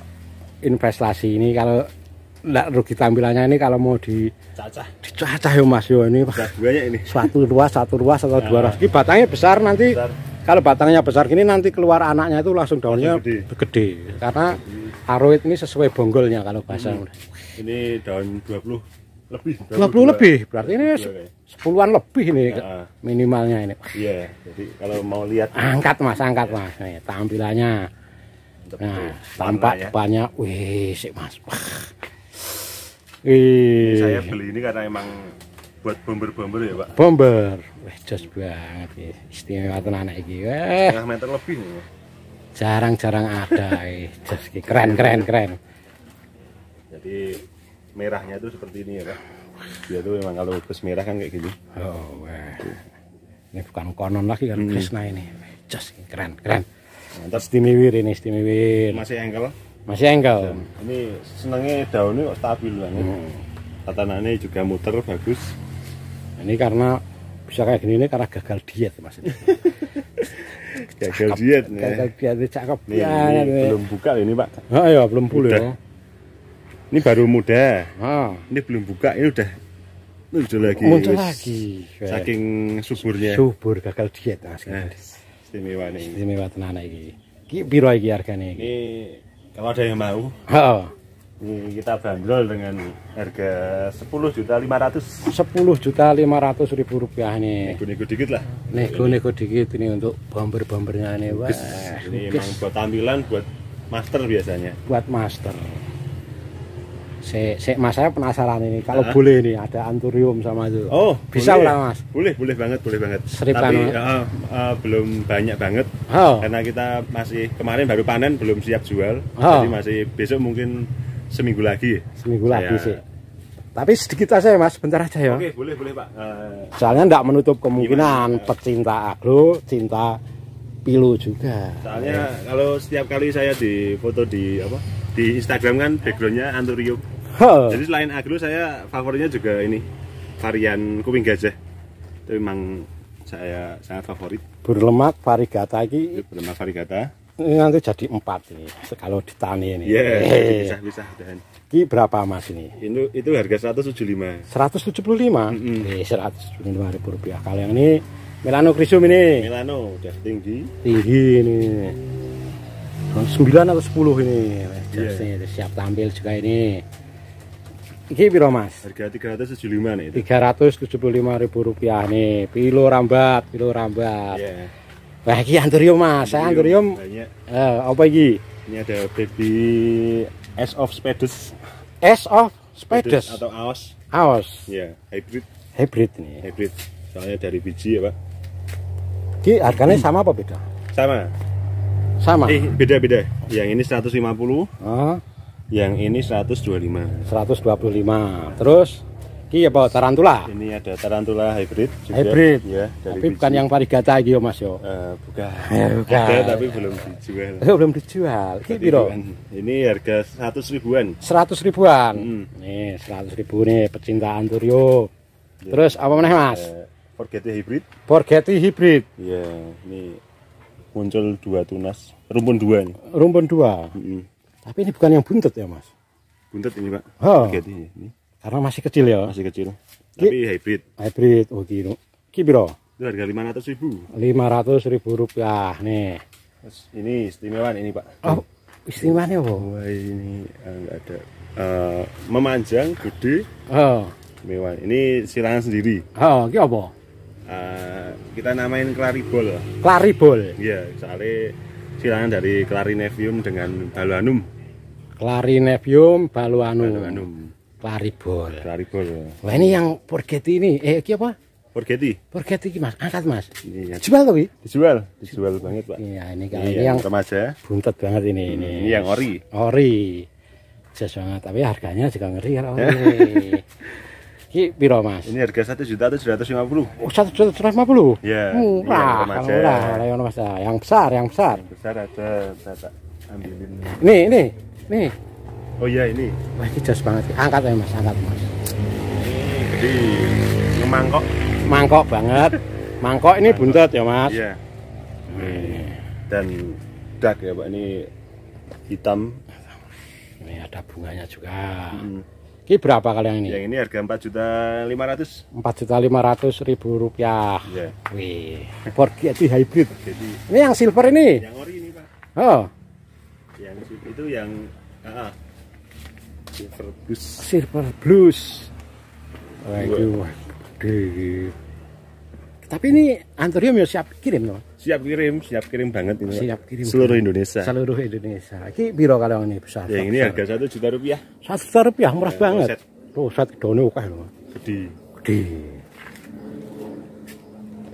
investasi ini kalau nggak rugi tampilannya ini kalau mau di dicacah dicacah ya mas yo ini banyak ini satu ruas satu ruas atau dua nah. ruas ini batangnya besar nanti besar. kalau batangnya besar gini nanti keluar anaknya itu langsung daunnya gede. gede karena aroid ini sesuai bonggolnya kalau bahasa hmm. ini daun 20 lebih 20 lebih berarti ini sepuluhan lebih ini ya. minimalnya ini iya jadi kalau mau lihat angkat mas angkat ya. mas nih tampilannya Untuk nah tampak ya. banyak wih sih mas wah wih saya beli ini karena emang buat bomber-bomber ya pak bomber wih jos banget ya istimewa tenan anak ini wih setengah meter lebih jarang-jarang ada jos keren keren keren jadi merahnya itu seperti ini ya pak dia tuh memang kalau bus merah kan kayak gini oh weh. ini bukan konon lagi kan hmm. Krishna ini jos keren keren mantap stimiwir ini stimiwir. masih engkel masih engkel ini senangnya daunnya kok stabil banget hmm. tatanannya juga muter bagus ini karena bisa kayak gini ini karena gagal diet mas <laughs> gagal diet gagal ya. diet cakep ya, ya, ini, ya. belum buka ini pak oh, iya belum pulih ini baru muda. Ah. Ini belum buka, ini udah muncul lagi. Muncul lagi. Saking suburnya. Subur gagal diet Mas. Nah, istimewa nih. Istimewa tenan lagi. Ki biru lagi harganya. Ini kalau ada yang mau. Oh. Ini kita bandrol dengan harga sepuluh juta lima ratus. Sepuluh juta lima ratus ribu rupiah nih. Nego-nego dikit lah. Nego-nego dikit ini untuk bomber-bombernya nih. Wah, ini emang buat tampilan buat master biasanya. Buat master saya se, mas saya penasaran ini kalau uh boleh nih ada anturium sama itu oh bisa boleh. lah mas boleh boleh banget boleh banget Seripan tapi uh, uh, belum banyak banget oh. karena kita masih kemarin baru panen belum siap jual oh. jadi masih besok mungkin seminggu lagi seminggu saya... lagi sih tapi sedikit aja ya mas, bentar aja ya. Oke, boleh, boleh pak. Uh, Soalnya tidak menutup kemungkinan gimana? pecinta aglo, cinta pilu juga. Soalnya ya. kalau setiap kali saya di foto di apa di Instagram kan backgroundnya anturium huh. jadi selain aglo saya favoritnya juga ini varian kuping gajah itu memang saya sangat favorit berlemak varigata ini iya, berlemak varigata ini nanti jadi empat ini kalau ditani ini iya yeah, eh. bisa bisa ini berapa mas ini itu, itu harga 175 175 mm -hmm. eh, 175 ribu rupiah kalau yang ini Milano Crisum ini Milano udah tinggi tinggi ini 9 atau 10 ini iya, jersey iya. yeah. siap tampil juga ini ini piro mas? harga 375 nih puluh 375 ribu rupiah nih pilo rambat pilo rambat yeah. wah ini anterium mas saya iya, anterium uh, apa ini? ini ada baby S of Spedes S of Spedes? atau Aos Aos? ya yeah. hybrid hybrid nih hybrid soalnya dari biji ya pak ini harganya hmm. sama apa beda? sama sama. Eh, beda-beda. Yang ini 150. huh? Yang ini 125. 125. Terus Ki apa ya tarantula? Ini ada tarantula hybrid juga. Hybrid. Ya, dari tapi biji. bukan yang varigata gitu Mas yo. Uh, bukan. Eh, bukan. Ada tapi belum dijual. Oh, belum dijual. Ki biru. Kan, ini harga seratus ribuan. seratus ribuan. Hmm. Nih, seratus ribu nih pecinta anturio Ya. Terus apa mana Mas? Uh, eh, forgetty hybrid. Forgetty hybrid. Iya, nih muncul dua tunas rumpun dua nih. rumpun dua mm -hmm. tapi ini bukan yang buntet ya mas buntet ini pak oh. ini. karena masih kecil ya masih kecil Ki tapi hybrid hybrid oh gitu ki bro itu harga lima ratus ribu lima ratus ribu rupiah nih ini istimewa ini pak oh istimewanya apa Wah, ini enggak eh, ada uh, memanjang gede oh mewah ini silangan sendiri oh gitu apa Eh, kita namain klaribol klaribol iya soalnya silangan dari klarinevium dengan baluanum klarinevium baluanum, baluanum. klaribol klaribol wah ini yang porgeti ini eh ini apa Porgeti. Porgeti ini mas, angkat mas. Iya. dijual tapi? Dijual, dijual banget pak. Iya ini kalau iya, ini yang remaja. Ya. Buntet banget ini. Hmm, ini. yang ori. Ori, jas banget. Tapi harganya juga ngeri kalau ini <laughs> Ki piro Mas? Ini harga satu juta puluh? Oh, 1 juta 750. Iya. Murah. Murah, murah. Yang Mas. Ah, yang besar, yang besar. Yang besar ada ambilin. Nih, nih, nih. Oh iya ini. Wah, ini jos banget. Angkat ya Mas, angkat Mas. Jadi mangkok. Mangkok banget. mangkok ini buntet buntut ya Mas. Iya. Nih. Dan dak ya Pak ini hitam. Ini ada bunganya juga. Hmm. Ini berapa kali yang ini? Yang ini harga empat juta lima ratus. Empat juta lima ratus ribu rupiah. Yeah. Wih, itu hybrid. Jadi Ini yang silver ini? Yang ori ini pak. Oh. Yang itu yang ah, ah. silver blues. Silver blues. Waduh, waduh. Tapi ini antorium ya siap kirim loh siap kirim siap kirim banget ini siap kirim seluruh Indonesia seluruh Indonesia ini biro kalau ini besar ya, ini agak harga satu juta rupiah satu juta rupiah murah ya, banget tuh satu dono lo? gede gede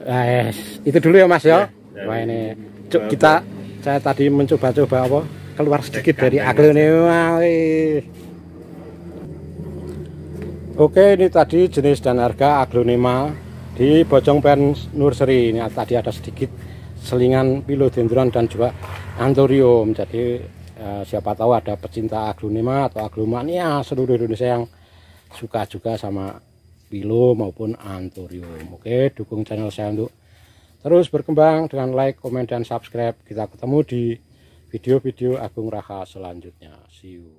eh itu dulu ya mas ya, ya, ya. wah ini Cuk, kita saya tadi mencoba-coba apa keluar sedikit dari aglonema ya. Oke ini tadi jenis dan harga aglonema di Bojong Pen nursery ini tadi ada sedikit selingan pilodendron dan juga anthurium. Jadi eh, siapa tahu ada pecinta aglonema atau aglomania ya, seluruh Indonesia yang suka juga sama pilo maupun anthurium. Oke, dukung channel saya untuk terus berkembang dengan like, komen, dan subscribe. Kita ketemu di video-video Agung Raka selanjutnya. See you.